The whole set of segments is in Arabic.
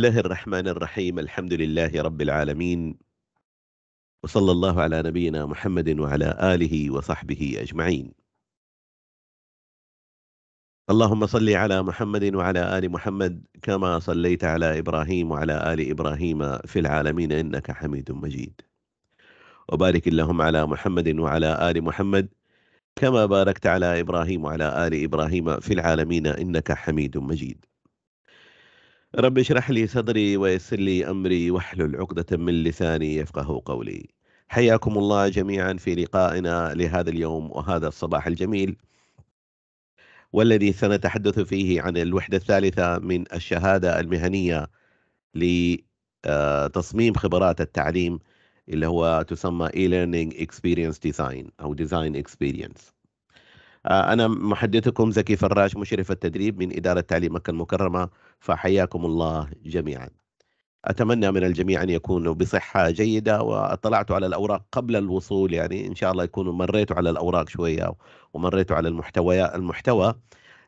الله الرحمن الرحيم الحمد لله رب العالمين وصلى الله على نبينا محمد وعلى آله وصحبه أجمعين اللهم صل على محمد وعلى آل محمد كما صليت على إبراهيم وعلى آل إبراهيم في العالمين إنك حميد مجيد وبارك اللهم على محمد وعلى آل محمد كما باركت على إبراهيم وعلى آل إبراهيم في العالمين إنك حميد مجيد رب اشرح لي صدري ويسر لي أمري واحلل عقدة من لساني يفقه قولي حياكم الله جميعا في لقائنا لهذا اليوم وهذا الصباح الجميل والذي سنتحدث فيه عن الوحدة الثالثة من الشهادة المهنية لتصميم آه، خبرات التعليم اللي هو تسمى e-learning experience design أو design experience آه، أنا محدثكم زكي فراش مشرف التدريب من إدارة تعليم مكة المكرمة فحياكم الله جميعا أتمنى من الجميع أن يكونوا بصحة جيدة وأطلعت على الأوراق قبل الوصول يعني إن شاء الله يكونوا مريتوا على الأوراق شوية ومريتوا على المحتوى المحتوى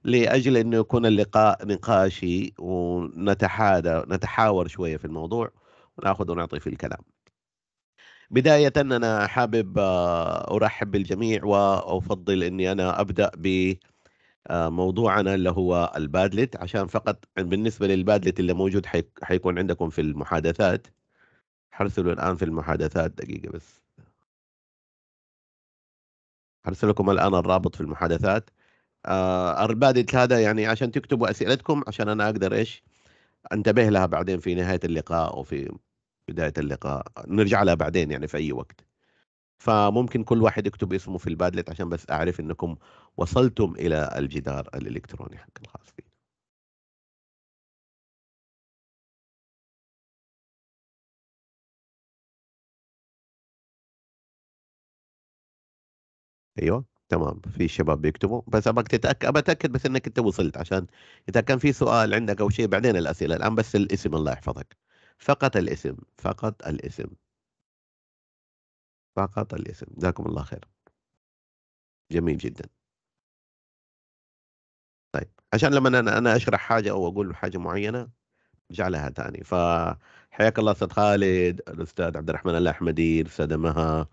لأجل أنه يكون اللقاء نقاشي ونتحاور نتحاور شوية في الموضوع وناخذ ونعطي في الكلام بداية أنا حابب أرحب بالجميع وأفضل أني أنا أبدأ ب آه، موضوعنا اللي هو البادلت عشان فقط بالنسبه للبادلت اللي موجود حيكون عندكم في المحادثات حرسلوا الان في المحادثات دقيقه بس حرسل لكم الان الرابط في المحادثات آه، البادلت هذا يعني عشان تكتبوا اسئلتكم عشان انا اقدر ايش انتبه لها بعدين في نهايه اللقاء او في بدايه اللقاء نرجع لها بعدين يعني في اي وقت فممكن كل واحد يكتب اسمه في البادلت عشان بس اعرف انكم وصلتم الى الجدار الالكتروني حق الخاص بي ايوه تمام في شباب بيكتبوا بس ابغاك تتاكد بتاكد بس انك انت وصلت عشان اذا كان في سؤال عندك او شيء بعدين الاسئله الان بس الاسم الله يحفظك فقط الاسم فقط الاسم فقط الاسم جزاكم الله خير جميل جدا طيب عشان لما أنا, أنا أشرح حاجة أو أقول حاجة معينة جعلها ثاني فحياك الله أستاذ خالد الأستاذ عبد الرحمن الأحمدي الأستاذة مها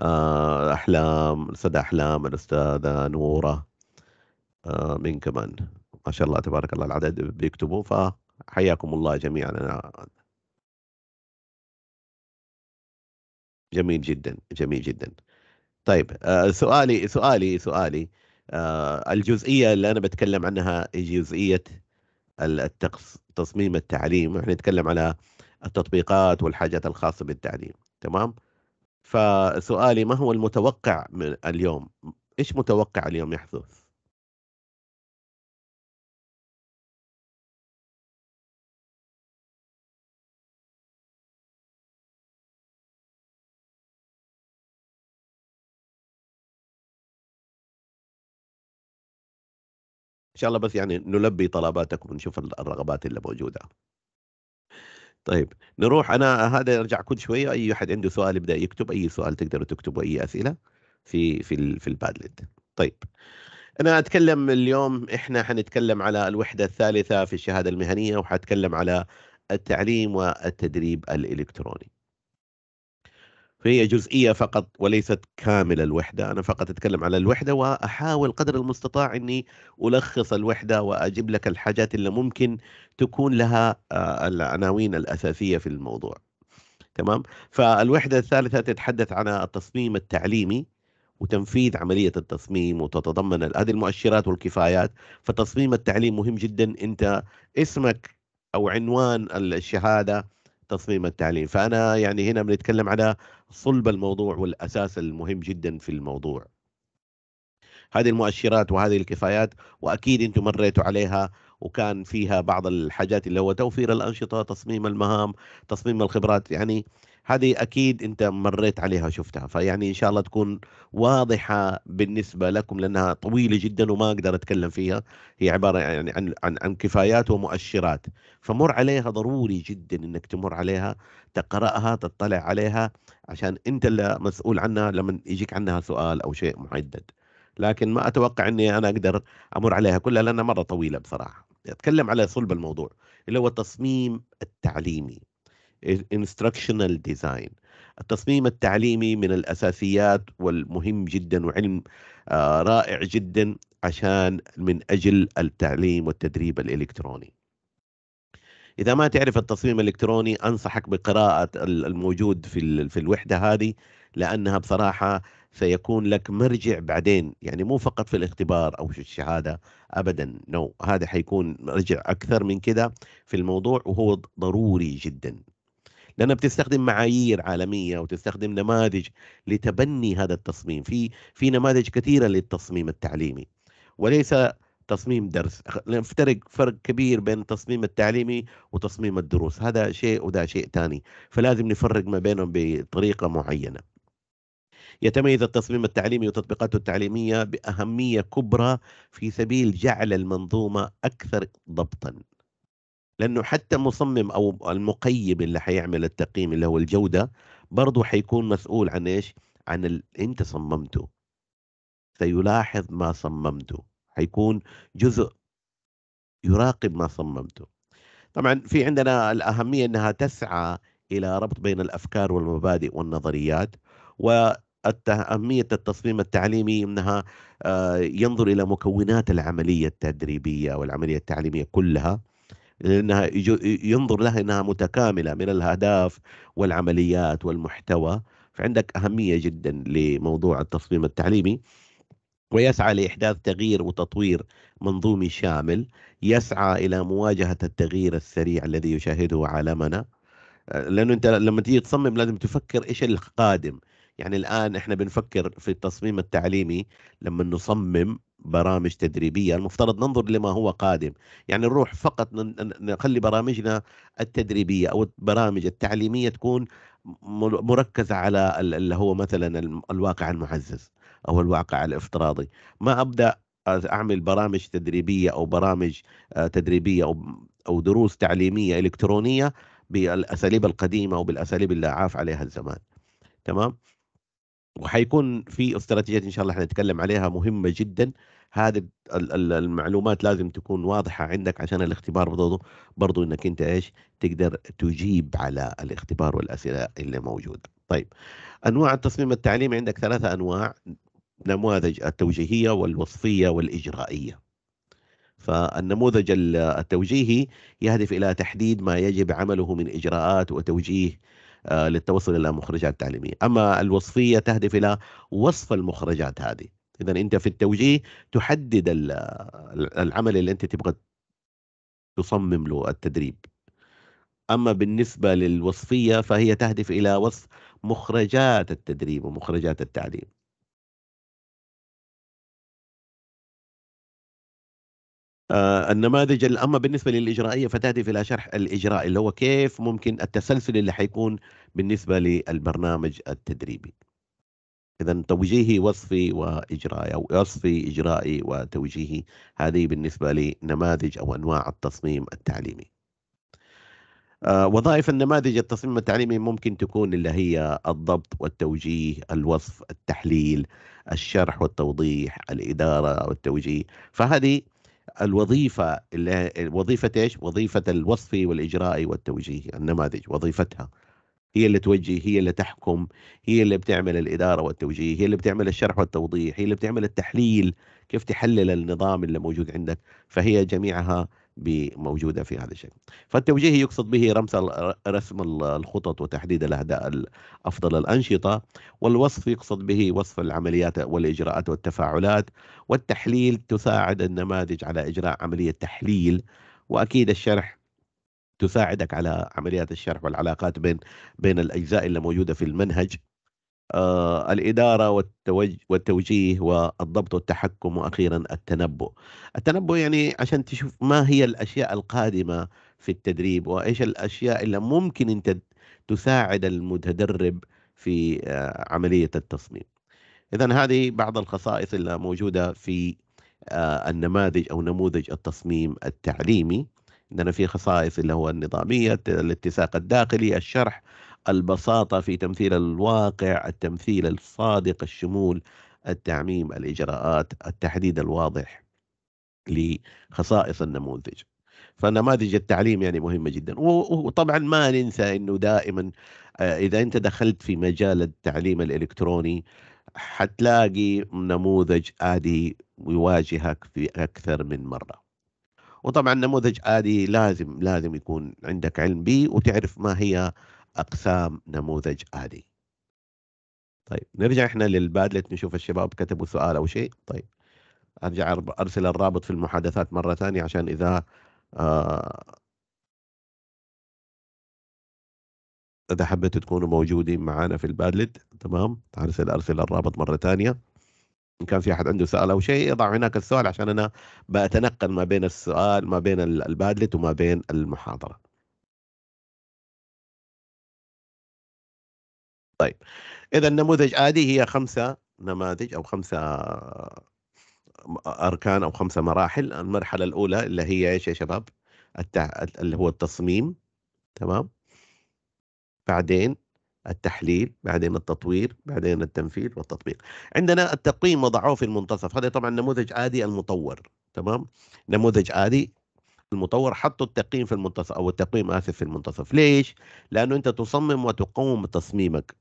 آه، أحلام الأستاذة أحلام الأستاذة نورة آه، من كمان ما شاء الله تبارك الله العدد بيكتبوا فحياكم الله جميعا أنا جميل جدا جميل جدا طيب آه سؤالي سؤالي سؤالي آه الجزئيه اللي انا بتكلم عنها هي جزئيه التقص... تصميم التعليم احنا نتكلم على التطبيقات والحاجات الخاصه بالتعليم تمام فسؤالي ما هو المتوقع من اليوم ايش متوقع اليوم يحدث شاء الله بس يعني نلبي طلباتكم ونشوف الرغبات اللي موجوده طيب نروح انا هذا ارجع كل شويه اي احد عنده سؤال يبدا يكتب اي سؤال تقدروا تكتبوا اي اسئله في في في البادلت طيب انا اتكلم اليوم احنا حنتكلم على الوحده الثالثه في الشهاده المهنيه وحتكلم على التعليم والتدريب الالكتروني فهي جزئية فقط وليست كامل الوحدة أنا فقط أتكلم على الوحدة وأحاول قدر المستطاع أني ألخص الوحدة وأجيب لك الحاجات اللي ممكن تكون لها آه، العناوين الأساسية في الموضوع تمام فالوحدة الثالثة تتحدث عن التصميم التعليمي وتنفيذ عملية التصميم وتتضمن هذه المؤشرات والكفايات فتصميم التعليم مهم جدا أنت اسمك أو عنوان الشهادة التصميم التعليم فأنا يعني هنا بنتكلم على صلب الموضوع والأساس المهم جدا في الموضوع هذه المؤشرات وهذه الكفايات وأكيد أنتم مريتوا عليها وكان فيها بعض الحاجات اللي هو توفير الأنشطة تصميم المهام تصميم الخبرات يعني هذه اكيد انت مريت عليها وشفتها فيعني ان شاء الله تكون واضحه بالنسبه لكم لانها طويله جدا وما اقدر اتكلم فيها هي عباره يعني عن عن, عن كفايات ومؤشرات فمر عليها ضروري جدا انك تمر عليها تقراها تطلع عليها عشان انت اللي مسؤول عنها لما يجيك عنها سؤال او شيء محدد لكن ما اتوقع اني انا اقدر امر عليها كلها لانها مره طويله بصراحه اتكلم على صلب الموضوع اللي هو التصميم التعليمي instructional design التصميم التعليمي من الأساسيات والمهم جدا وعلم آه، رائع جدا عشان من أجل التعليم والتدريب الإلكتروني إذا ما تعرف التصميم الإلكتروني أنصحك بقراءة الموجود في في الوحدة هذه لأنها بصراحة سيكون لك مرجع بعدين يعني مو فقط في الاختبار أو في الشهادة أبدا نو no. هذا حيكون مرجع أكثر من كده في الموضوع وهو ضروري جدا لانها بتستخدم معايير عالميه وتستخدم نماذج لتبني هذا التصميم في في نماذج كثيره للتصميم التعليمي وليس تصميم درس نفترق فرق كبير بين التصميم التعليمي وتصميم الدروس هذا شيء وذا شيء ثاني فلازم نفرق ما بينهم بطريقه معينه يتميز التصميم التعليمي وتطبيقاته التعليميه باهميه كبرى في سبيل جعل المنظومه اكثر ضبطا لانه حتى مصمم او المقيم اللي حيعمل التقييم اللي هو الجوده برضه حيكون مسؤول عن ايش؟ عن اللي انت صممته سيلاحظ ما صممته حيكون جزء يراقب ما صممته طبعا في عندنا الاهميه انها تسعى الى ربط بين الافكار والمبادئ والنظريات وأهمية التصميم التعليمي أنها آه، ينظر إلى مكونات العملية التدريبية والعملية التعليمية كلها لأنها ينظر لها أنها متكاملة من الأهداف والعمليات والمحتوى فعندك أهمية جدا لموضوع التصميم التعليمي ويسعى لإحداث تغيير وتطوير منظومي شامل يسعى إلى مواجهة التغيير السريع الذي يشاهده عالمنا آه، لأنه أنت لما تيجي تصمم لازم تفكر إيش القادم يعني الآن إحنا بنفكر في التصميم التعليمي لما نصمم برامج تدريبية المفترض ننظر لما هو قادم يعني نروح فقط نخلي برامجنا التدريبية أو البرامج التعليمية تكون مركزة على اللي هو مثلا الواقع المعزز أو الواقع الافتراضي ما أبدأ أعمل برامج تدريبية أو برامج آه، تدريبية أو دروس تعليمية إلكترونية بالأساليب القديمة وبالأساليب اللي عاف عليها الزمان تمام وحيكون في استراتيجيات ان شاء الله حنتكلم عليها مهمه جدا هذه المعلومات لازم تكون واضحه عندك عشان الاختبار برضو برضو انك انت ايش تقدر تجيب على الاختبار والاسئله اللي موجوده طيب انواع التصميم التعليمي عندك ثلاثه انواع نماذج التوجيهيه والوصفيه والاجرائيه فالنموذج التوجيهي يهدف الى تحديد ما يجب عمله من اجراءات وتوجيه آه، للتوصل الى مخرجات تعليميه، اما الوصفيه تهدف الى وصف المخرجات هذه، اذا انت في التوجيه تحدد العمل اللي انت تبغى تصمم له التدريب. اما بالنسبه للوصفيه فهي تهدف الى وصف مخرجات التدريب ومخرجات التعليم. آه النماذج اما بالنسبه للاجرائيه فتاتي في شرح الاجراء اللي هو كيف ممكن التسلسل اللي حيكون بالنسبه للبرنامج التدريبي. اذا توجيهي وصفي واجرائي او وصفي اجرائي وتوجيهي هذه بالنسبه لنماذج او انواع التصميم التعليمي. آه وظائف النماذج التصميم التعليمي ممكن تكون اللي هي الضبط والتوجيه، الوصف، التحليل، الشرح والتوضيح، الاداره والتوجيه، فهذه الوظيفه اللي وظيفه ايش؟ وظيفه الوصف والاجرائي والتوجيهي النماذج وظيفتها هي اللي توجه هي اللي تحكم هي اللي بتعمل الاداره والتوجيه هي اللي بتعمل الشرح والتوضيح هي اللي بتعمل التحليل كيف تحلل النظام اللي موجود عندك فهي جميعها موجودة في هذا الشكل فالتوجيه يقصد به رمز رسم الخطط وتحديد الأهداء أفضل الأنشطة والوصف يقصد به وصف العمليات والإجراءات والتفاعلات والتحليل تساعد النماذج على إجراء عملية تحليل وأكيد الشرح تساعدك على عمليات الشرح والعلاقات بين بين الأجزاء اللي موجودة في المنهج آه الإدارة والتوج والتوجيه والضبط والتحكم وأخيرا التنبؤ التنبؤ يعني عشان تشوف ما هي الأشياء القادمة في التدريب وإيش الأشياء اللي ممكن أنت تساعد المتدرب في آه عملية التصميم إذا هذه بعض الخصائص اللي موجودة في آه النماذج أو نموذج التصميم التعليمي عندنا في خصائص اللي هو النظامية الاتساق الداخلي الشرح البساطة في تمثيل الواقع التمثيل الصادق الشمول التعميم الإجراءات التحديد الواضح لخصائص النموذج فنماذج التعليم يعني مهمة جدا وطبعا ما ننسى أنه دائما آه، إذا أنت دخلت في مجال التعليم الإلكتروني حتلاقي نموذج آدي يواجهك في أكثر من مرة وطبعا نموذج آدي لازم لازم يكون عندك علم به وتعرف ما هي اقسام نموذج الي طيب نرجع احنا للبادلت نشوف الشباب كتبوا سؤال او شيء طيب ارجع ارسل الرابط في المحادثات مره ثانيه عشان اذا آه اذا حبيتوا تكونوا موجودين معنا في البادلت تمام ارسل ارسل الرابط مره ثانيه ان كان في احد عنده سؤال او شيء يضع هناك السؤال عشان انا بتنقل ما بين السؤال ما بين البادلت وما بين المحاضره طيب اذا النموذج عادي هي خمسه نماذج او خمسه اركان او خمسه مراحل المرحله الاولى اللي هي ايش يا شباب التع... اللي هو التصميم تمام بعدين التحليل بعدين التطوير بعدين التنفيذ والتطبيق عندنا التقييم وضعوه في المنتصف هذا طبعا نموذج عادي المطور تمام نموذج عادي المطور حطوا التقييم في المنتصف او التقييم اسف في المنتصف ليش لانه انت تصمم وتقوم تصميمك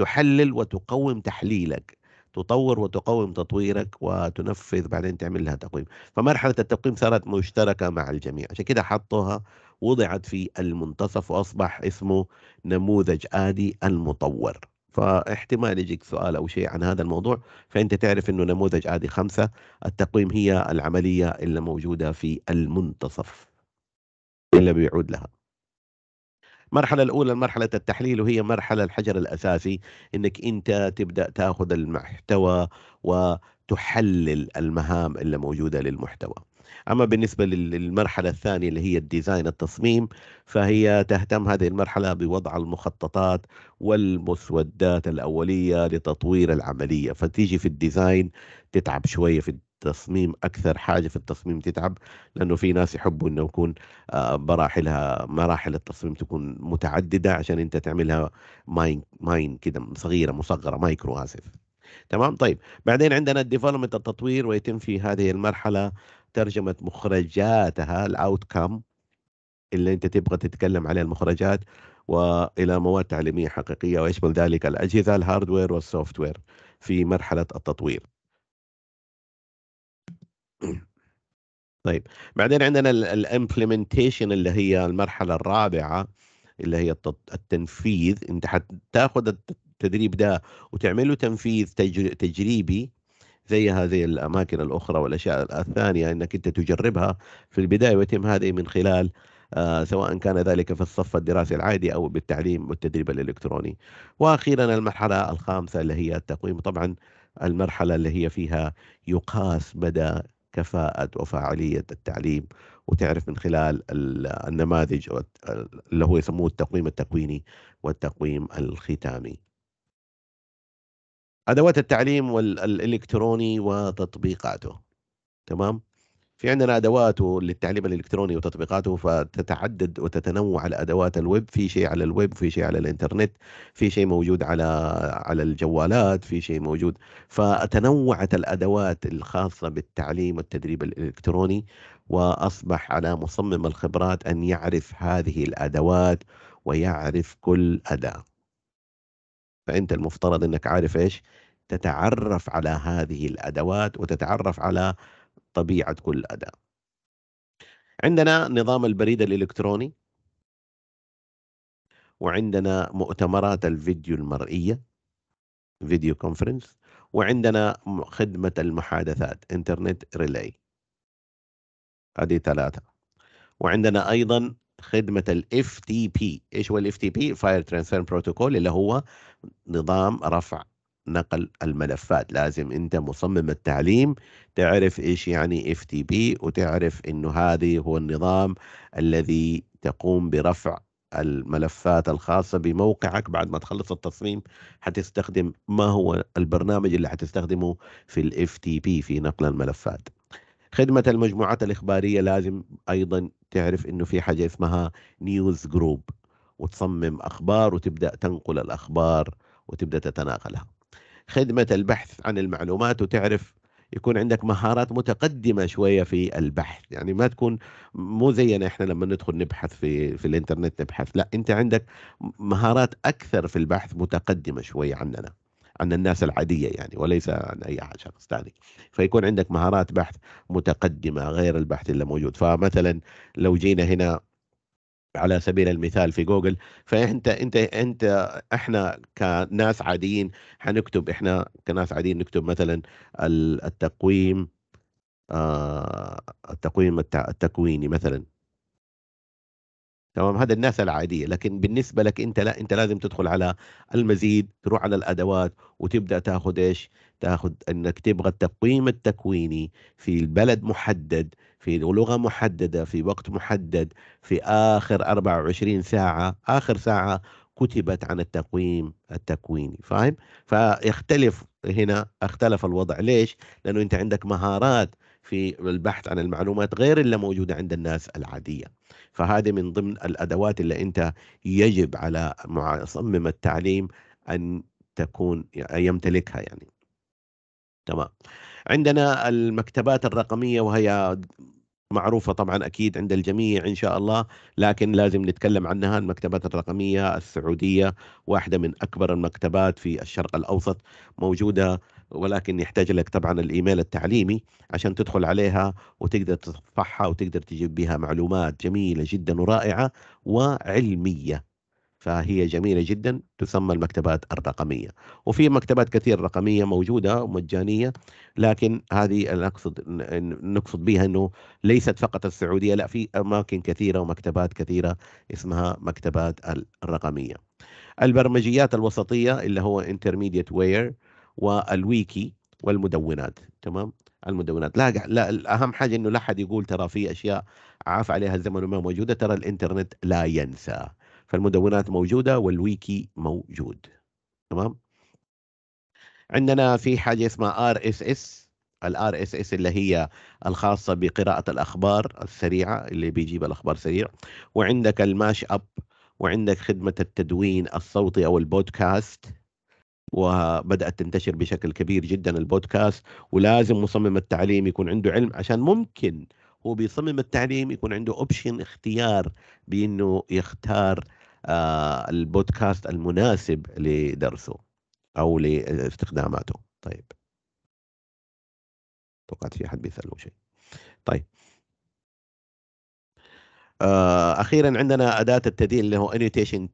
تحلل وتقوم تحليلك تطور وتقوم تطويرك وتنفذ بعدين تعمل لها تقويم فمرحلة التقويم صارت مشتركة مع الجميع عشان كده حطوها وضعت في المنتصف وأصبح اسمه نموذج آدي المطور فاحتمال يجيك سؤال أو شيء عن هذا الموضوع فأنت تعرف أنه نموذج آدي خمسة التقويم هي العملية اللي موجودة في المنتصف اللي بيعود لها المرحله الاولى مرحله التحليل وهي مرحله الحجر الاساسي انك انت تبدا تاخذ المحتوى وتحلل المهام اللي موجوده للمحتوى اما بالنسبه للمرحله الثانيه اللي هي الديزاين التصميم فهي تهتم هذه المرحله بوضع المخططات والمسودات الاوليه لتطوير العمليه فتيجي في الديزاين تتعب شويه في التصميم اكثر حاجه في التصميم تتعب لانه في ناس يحبوا انه يكون آه، مراحلها مراحل التصميم تكون متعدده عشان انت تعملها ماين ماين كده صغيره مصغره مايكرو اسف تمام طيب بعدين عندنا الديفلوبمنت التطوير ويتم في هذه المرحله ترجمه مخرجاتها الاوت كام اللي انت تبغى تتكلم عليه المخرجات والى مواد تعليميه حقيقيه ويشمل ذلك الاجهزه الهاردوير والسوفت وير في مرحله التطوير إيه. طيب بعدين عندنا الامبلمنتيشن اللي هي المرحله الرابعه اللي هي التنفيذ انت حتاخذ التدريب ده وتعمله تنفيذ تجريبي زي هذه الاماكن الاخرى والاشياء الثانيه انك انت تجربها في البدايه ويتم هذه من خلال آه سواء كان ذلك في الصف الدراسي العادي او بالتعليم والتدريب الالكتروني. واخيرا المرحله الخامسه اللي هي التقويم طبعا المرحله اللي هي فيها يقاس مدى كفاءة وفاعلية التعليم وتعرف من خلال النماذج اللي هو يسموه التقويم التكويني والتقويم الختامي أدوات التعليم والإلكتروني وتطبيقاته تمام في عندنا ادوات للتعليم الالكتروني وتطبيقاته فتتعدد وتتنوع الادوات الويب في شيء على الويب في شيء على الانترنت في شيء موجود على على الجوالات في شيء موجود فتنوعت الادوات الخاصه بالتعليم والتدريب الالكتروني واصبح على مصمم الخبرات ان يعرف هذه الادوات ويعرف كل اداه فانت المفترض انك عارف ايش تتعرف على هذه الادوات وتتعرف على طبيعة كل أداة عندنا نظام البريد الإلكتروني وعندنا مؤتمرات الفيديو المرئية فيديو كونفرنس وعندنا خدمة المحادثات انترنت ريلاي هذه ثلاثة وعندنا أيضا خدمة الـ FTP إيش هو الـ FTP Fire Transfer Protocol اللي هو نظام رفع نقل الملفات لازم انت مصمم التعليم تعرف ايش يعني اف تي بي وتعرف انه هذه هو النظام الذي تقوم برفع الملفات الخاصة بموقعك بعد ما تخلص التصميم حتستخدم ما هو البرنامج اللي حتستخدمه في الاف تي بي في نقل الملفات خدمة المجموعات الإخبارية لازم أيضا تعرف أنه في حاجة اسمها نيوز جروب وتصمم أخبار وتبدأ تنقل الأخبار وتبدأ تتناقلها خدمة البحث عن المعلومات وتعرف يكون عندك مهارات متقدمة شوية في البحث يعني ما تكون مو زينا احنا لما ندخل نبحث في في الانترنت نبحث لا انت عندك مهارات أكثر في البحث متقدمة شوية عننا عن الناس العادية يعني وليس عن أي شخص ثاني فيكون عندك مهارات بحث متقدمة غير البحث اللي موجود فمثلا لو جينا هنا على سبيل المثال في جوجل فانت انت انت احنا كناس عاديين حنكتب احنا كناس عاديين نكتب مثلا التقويم آه، التقويم التكويني مثلا تمام هذا الناس العاديه لكن بالنسبه لك انت لا انت لازم تدخل على المزيد تروح على الادوات وتبدا تاخذ ايش تاخذ انك تبغى التقويم التكويني في البلد محدد في لغه محدده في وقت محدد في اخر 24 ساعه اخر ساعه كتبت عن التقويم التكويني فاهم فيختلف هنا اختلف الوضع ليش لانه انت عندك مهارات في البحث عن المعلومات غير اللي موجودة عند الناس العادية فهذه من ضمن الأدوات اللي أنت يجب على مصمم التعليم أن تكون يمتلكها يعني تمام عندنا المكتبات الرقمية وهي معروفة طبعا أكيد عند الجميع إن شاء الله لكن لازم نتكلم عنها المكتبات الرقمية السعودية واحدة من أكبر المكتبات في الشرق الأوسط موجودة ولكن يحتاج لك طبعا الايميل التعليمي عشان تدخل عليها وتقدر تصفحها وتقدر تجيب بها معلومات جميله جدا ورائعه وعلميه فهي جميلة جدا تسمى المكتبات الرقمية وفي مكتبات كثير رقمية موجودة ومجانية لكن هذه نقصد نقصد بها أنه ليست فقط السعودية لا في أماكن كثيرة ومكتبات كثيرة اسمها مكتبات الرقمية البرمجيات الوسطية اللي هو intermediate ware والويكي والمدونات تمام المدونات لا, لا الاهم حاجه انه لا حد يقول ترى في اشياء عاف عليها الزمن وما موجوده ترى الانترنت لا ينسى فالمدونات موجوده والويكي موجود تمام عندنا في حاجه اسمها ار اس اس الار اس اس اللي هي الخاصه بقراءه الاخبار السريعه اللي بيجيب الاخبار سريع وعندك الماش اب وعندك خدمه التدوين الصوتي او البودكاست وبدات تنتشر بشكل كبير جدا البودكاست ولازم مصمم التعليم يكون عنده علم عشان ممكن هو بيصمم التعليم يكون عنده اوبشن اختيار بانه يختار آه، البودكاست المناسب لدرسه او لاستخداماته طيب توقعت في احد بيساله شيء طيب آه، اخيرا عندنا اداه التدليل اللي هو Annotation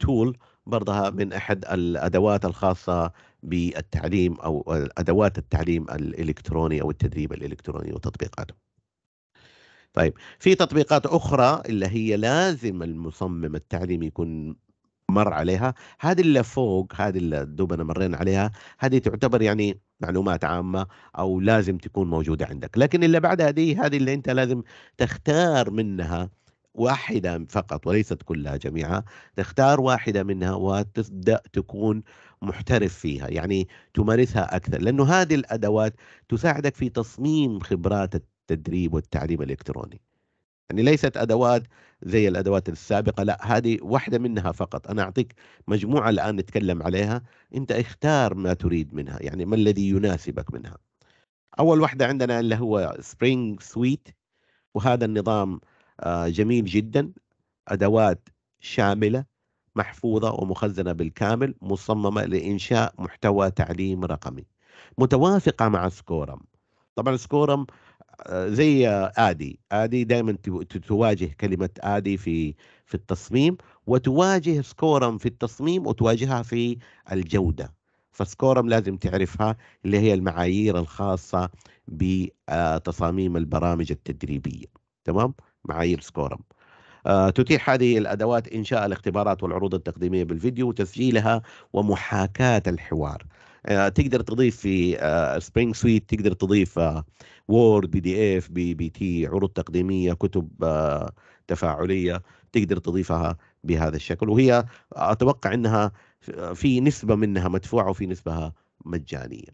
تول برضها من احد الادوات الخاصه بالتعليم او ادوات التعليم الالكتروني او التدريب الالكتروني وتطبيقاته. طيب في تطبيقات اخرى اللي هي لازم المصمم التعليمي يكون مر عليها هذه اللي فوق هذه اللي دوبنا مرينا عليها هذه تعتبر يعني معلومات عامة أو لازم تكون موجودة عندك لكن اللي بعدها دي هذه اللي أنت لازم تختار منها واحدة فقط وليست كلها جميعها تختار واحدة منها وتبدأ تكون محترف فيها يعني تمارسها أكثر لأنه هذه الأدوات تساعدك في تصميم خبرات التدريب والتعليم الإلكتروني يعني ليست أدوات زي الأدوات السابقة لا هذه واحدة منها فقط أنا أعطيك مجموعة الآن نتكلم عليها أنت اختار ما تريد منها يعني ما الذي يناسبك منها أول واحدة عندنا اللي هو سبرينج سويت وهذا النظام آه، جميل جدا أدوات شاملة محفوظة ومخزنة بالكامل مصممة لإنشاء محتوى تعليم رقمي متوافقة مع سكورم طبعا سكورم آه، زي آدي آدي دائما تواجه كلمة آدي في في التصميم وتواجه سكورم في التصميم وتواجهها في الجودة فسكورم لازم تعرفها اللي هي المعايير الخاصة بتصاميم البرامج التدريبية تمام؟ معايير سكورم آه، تتيح هذه الأدوات إنشاء الاختبارات والعروض التقديمية بالفيديو وتسجيلها ومحاكاة الحوار آه، تقدر تضيف في سبرينج آه، سويت تقدر تضيف وورد بي دي اف بي بي تي عروض تقديميه كتب تفاعليه تقدر تضيفها بهذا الشكل وهي اتوقع انها في نسبه منها مدفوعه وفي نسبه مجانيه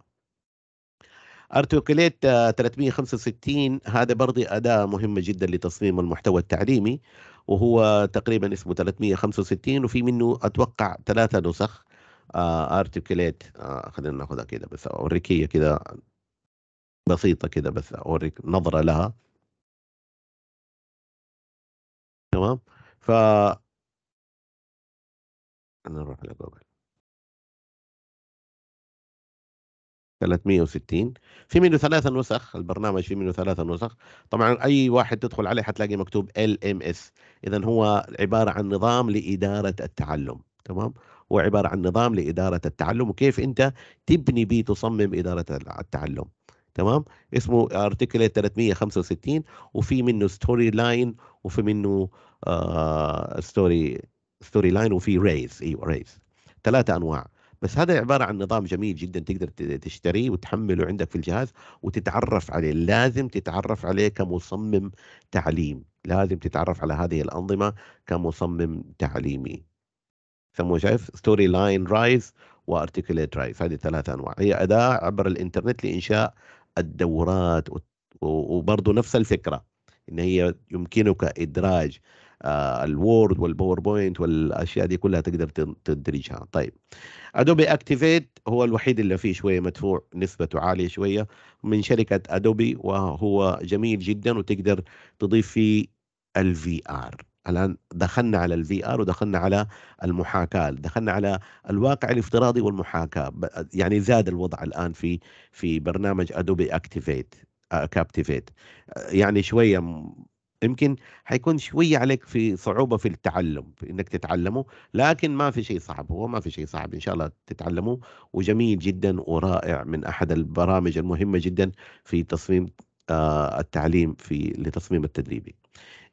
ارتوكليت 365 آه، هذا برضه اداه مهمه جدا لتصميم المحتوى التعليمي وهو تقريبا اسمه 365 وفي منه اتوقع ثلاثه نسخ آه، ارتكليت آه، خلينا ناخذها كده بس اوريك هي كده بسيطه كده بس اوريك نظره لها تمام ف نروح لجوجل 360 في منه ثلاثة نسخ البرنامج في منه ثلاثة نسخ طبعا أي واحد تدخل عليه حتلاقي مكتوب LMS إذا هو عبارة عن نظام لإدارة التعلم تمام هو عبارة عن نظام لإدارة التعلم وكيف أنت تبني به تصمم إدارة التعلم تمام اسمه ارتكل 365 وفي منه ستوري لاين وفي منه ستوري ستوري لاين وفي ريز ايوه ريز ثلاثة انواع بس هذا عباره عن نظام جميل جدا تقدر تشتريه وتحمله عندك في الجهاز وتتعرف عليه لازم تتعرف عليه كمصمم تعليم لازم تتعرف على هذه الانظمه كمصمم تعليمي ثم شايف ستوري لاين رايز وارتيكوليت رايز هذه ثلاثة انواع هي اداه عبر الانترنت لانشاء الدورات وبرضه نفس الفكره ان هي يمكنك ادراج آه، الوورد والباوربوينت والاشياء دي كلها تقدر تدرجها طيب ادوبي اكتيفيت هو الوحيد اللي فيه شويه مدفوع نسبته عاليه شويه من شركه ادوبي وهو جميل جدا وتقدر تضيف فيه الفي ار الان دخلنا على الفي ار ودخلنا على المحاكاه دخلنا على الواقع الافتراضي والمحاكاه يعني زاد الوضع الان في في برنامج ادوبي اكتيفيت كابتيفيت يعني شويه يمكن حيكون شوية عليك في صعوبة في التعلم في انك تتعلمه لكن ما في شيء صعب هو ما في شيء صعب ان شاء الله تتعلمه وجميل جدا ورائع من احد البرامج المهمة جدا في تصميم آه، التعليم في لتصميم التدريبي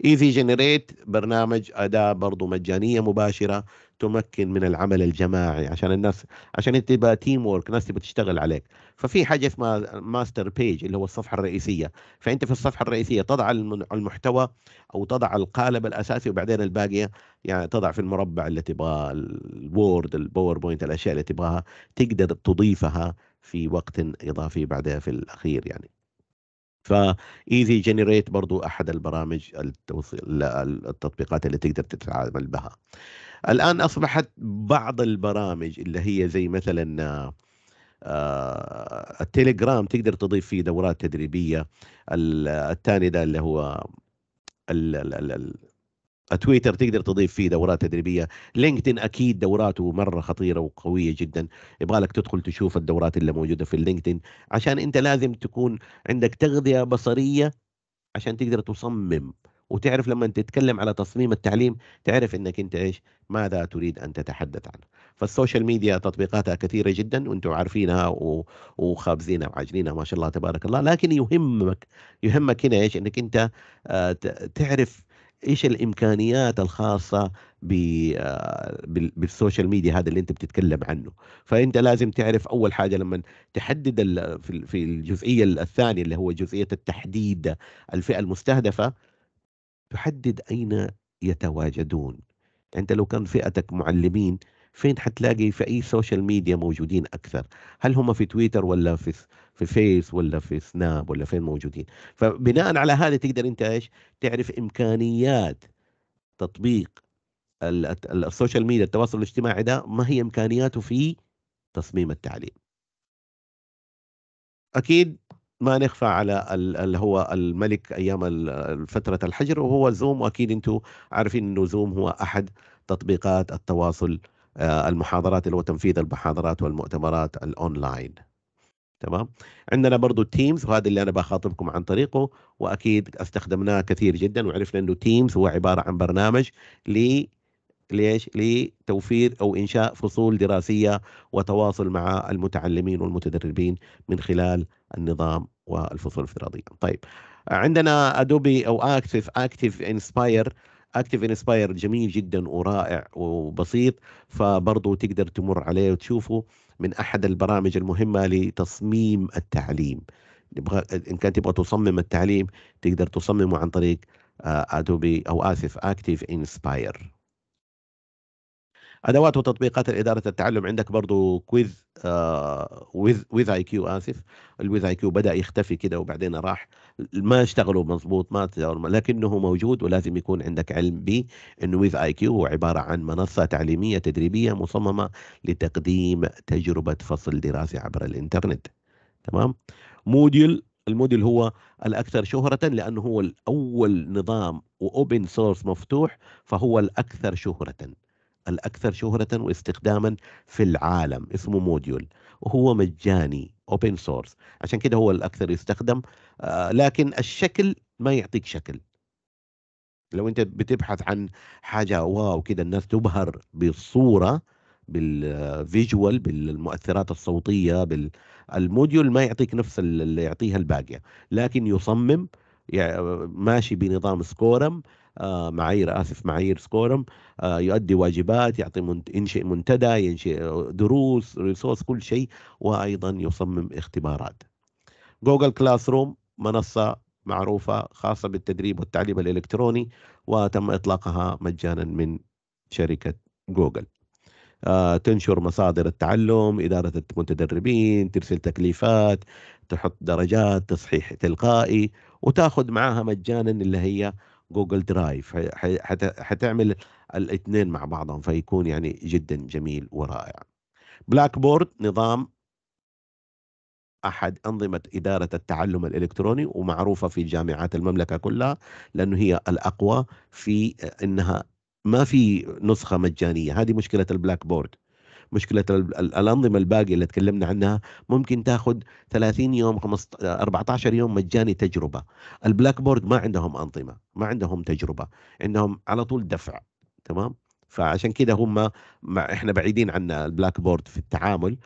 ايزي جنريت برنامج اداه برضه مجانيه مباشره تمكن من العمل الجماعي عشان الناس عشان انت تبقى تيم وورك ناس تبقى تشتغل عليك ففي حاجه اسمها ماستر بيج اللي هو الصفحه الرئيسيه فانت في الصفحه الرئيسيه تضع المحتوى او تضع القالب الاساسي وبعدين الباقيه يعني تضع في المربع اللي تبغاه الوورد الباوربوينت الاشياء اللي تبغاها تقدر تضيفها في وقت اضافي بعدها في الاخير يعني فايزي جنريت برضو احد البرامج التوصيل التطبيقات اللي تقدر تتعامل بها الان اصبحت بعض البرامج اللي هي زي مثلا التليجرام آه، تقدر تضيف فيه دورات تدريبيه الثاني ده اللي هو آه، تويتر تقدر تضيف فيه دورات تدريبيه لينكدين اكيد دوراته مره خطيره وقويه جدا يبغالك تدخل تشوف الدورات اللي موجوده في اللينكدين عشان انت لازم تكون عندك تغذيه بصريه عشان تقدر تصمم وتعرف لما تتكلم على تصميم التعليم تعرف انك انت ايش ماذا تريد ان تتحدث عنه فالسوشيال ميديا تطبيقاتها كثيره جدا وانتم عارفينها وخابزينها وعاجلينها ما شاء الله تبارك الله لكن يهمك يهمك هنا ايش انك انت آه، تعرف ايش الامكانيات الخاصه آه، بالسوشيال ميديا هذا اللي انت بتتكلم عنه فانت لازم تعرف اول حاجه لما تحدد في الجزئيه الثانيه اللي هو جزئيه التحديد الفئه المستهدفه تحدد اين يتواجدون انت لو كان فئتك معلمين فين حتلاقي في اي سوشيال ميديا موجودين اكثر هل هم في تويتر ولا في في فيس ولا في سناب ولا فين موجودين فبناء على هذا تقدر انت ايش تعرف امكانيات تطبيق السوشيال ميديا التواصل الاجتماعي ده ما هي امكانياته في تصميم التعليم اكيد ما نخفى على اللي هو الملك ايام فتره الحجر وهو زوم واكيد انتم عارفين انه زوم هو احد تطبيقات التواصل آه، المحاضرات اللي هو تنفيذ المحاضرات والمؤتمرات الاونلاين تمام عندنا برضو التيمز وهذا اللي انا بخاطبكم عن طريقه واكيد استخدمناه كثير جدا وعرفنا انه تيمز هو عباره عن برنامج ل ليش؟ لتوفير او انشاء فصول دراسيه وتواصل مع المتعلمين والمتدربين من خلال النظام والفصول الافتراضيه طيب عندنا ادوبي او اكتف اكتف انسباير اكتف انسباير جميل جدا ورائع وبسيط فبرضه تقدر تمر عليه وتشوفه من احد البرامج المهمه لتصميم التعليم ان كنت تبغى تصمم التعليم تقدر تصممه عن طريق ادوبي آه، او اسف اكتيف انسباير ادوات وتطبيقات اداره التعلم عندك برضو كويز ويز ويز اي كيو اسف الويز اي كيو بدا يختفي كده وبعدين راح ما اشتغلوا مضبوط ما لكنه موجود ولازم يكون عندك علم به انه ويز اي كيو هو عباره عن منصه تعليميه تدريبيه مصممه لتقديم تجربه فصل دراسي عبر الانترنت تمام موديل الموديل هو الاكثر شهره لانه هو الاول نظام واوبن سورس مفتوح فهو الاكثر شهره الأكثر شهرة واستخداما في العالم اسمه موديول وهو مجاني اوبن سورس عشان كده هو الأكثر يستخدم آه، لكن الشكل ما يعطيك شكل لو انت بتبحث عن حاجة واو كده الناس تبهر بالصورة بالفيجوال بالمؤثرات الصوتية بالموديول ما يعطيك نفس اللي يعطيها الباقية لكن يصمم يعني ماشي بنظام سكورم آه، معايير اسف معايير سكورم آه، يؤدي واجبات يعطي ينشئ منتدى ينشئ آه، دروس ريسورس كل شيء وايضا يصمم اختبارات جوجل كلاس روم منصه معروفه خاصه بالتدريب والتعليم الالكتروني وتم اطلاقها مجانا من شركه جوجل تنشر مصادر التعلم إدارة المتدربين ترسل تكليفات تحط درجات تصحيح تلقائي وتاخذ معها مجانا اللي هي جوجل درايف حتعمل الاثنين مع بعضهم فيكون يعني جدا جميل ورائع بلاك بورد نظام أحد أنظمة إدارة التعلم الإلكتروني ومعروفة في جامعات المملكة كلها لأنه هي الأقوى في أنها ما في نسخة مجانية هذه مشكلة البلاك بورد مشكله الانظمه الباقيه اللي تكلمنا عنها ممكن تاخذ 30 يوم 15 14 يوم مجاني تجربه البلاك بورد ما عندهم انظمه ما عندهم تجربه عندهم على طول دفع تمام فعشان كده هم احنا بعيدين عن البلاك بورد في التعامل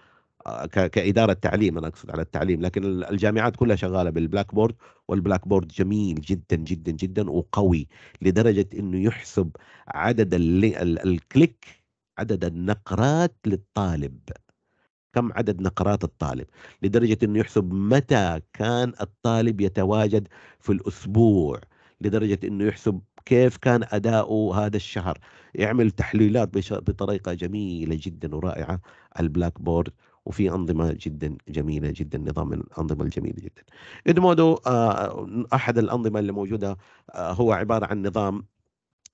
آه، كاداره تعليم انا اقصد على التعليم لكن الجامعات كلها شغاله بالبلاك بورد والبلاك بورد جميل جدا جدا جدا وقوي لدرجه انه يحسب عدد الكليك عدد النقرات للطالب كم عدد نقرات الطالب لدرجة أنه يحسب متى كان الطالب يتواجد في الأسبوع لدرجة أنه يحسب كيف كان أداؤه هذا الشهر يعمل تحليلات بطريقة جميلة جدا ورائعة البلاك بورد وفي أنظمة جدا جميلة جدا نظام الأنظمة الجميلة جدا إدمودو آه، أحد الأنظمة اللي موجودة آه، هو عبارة عن نظام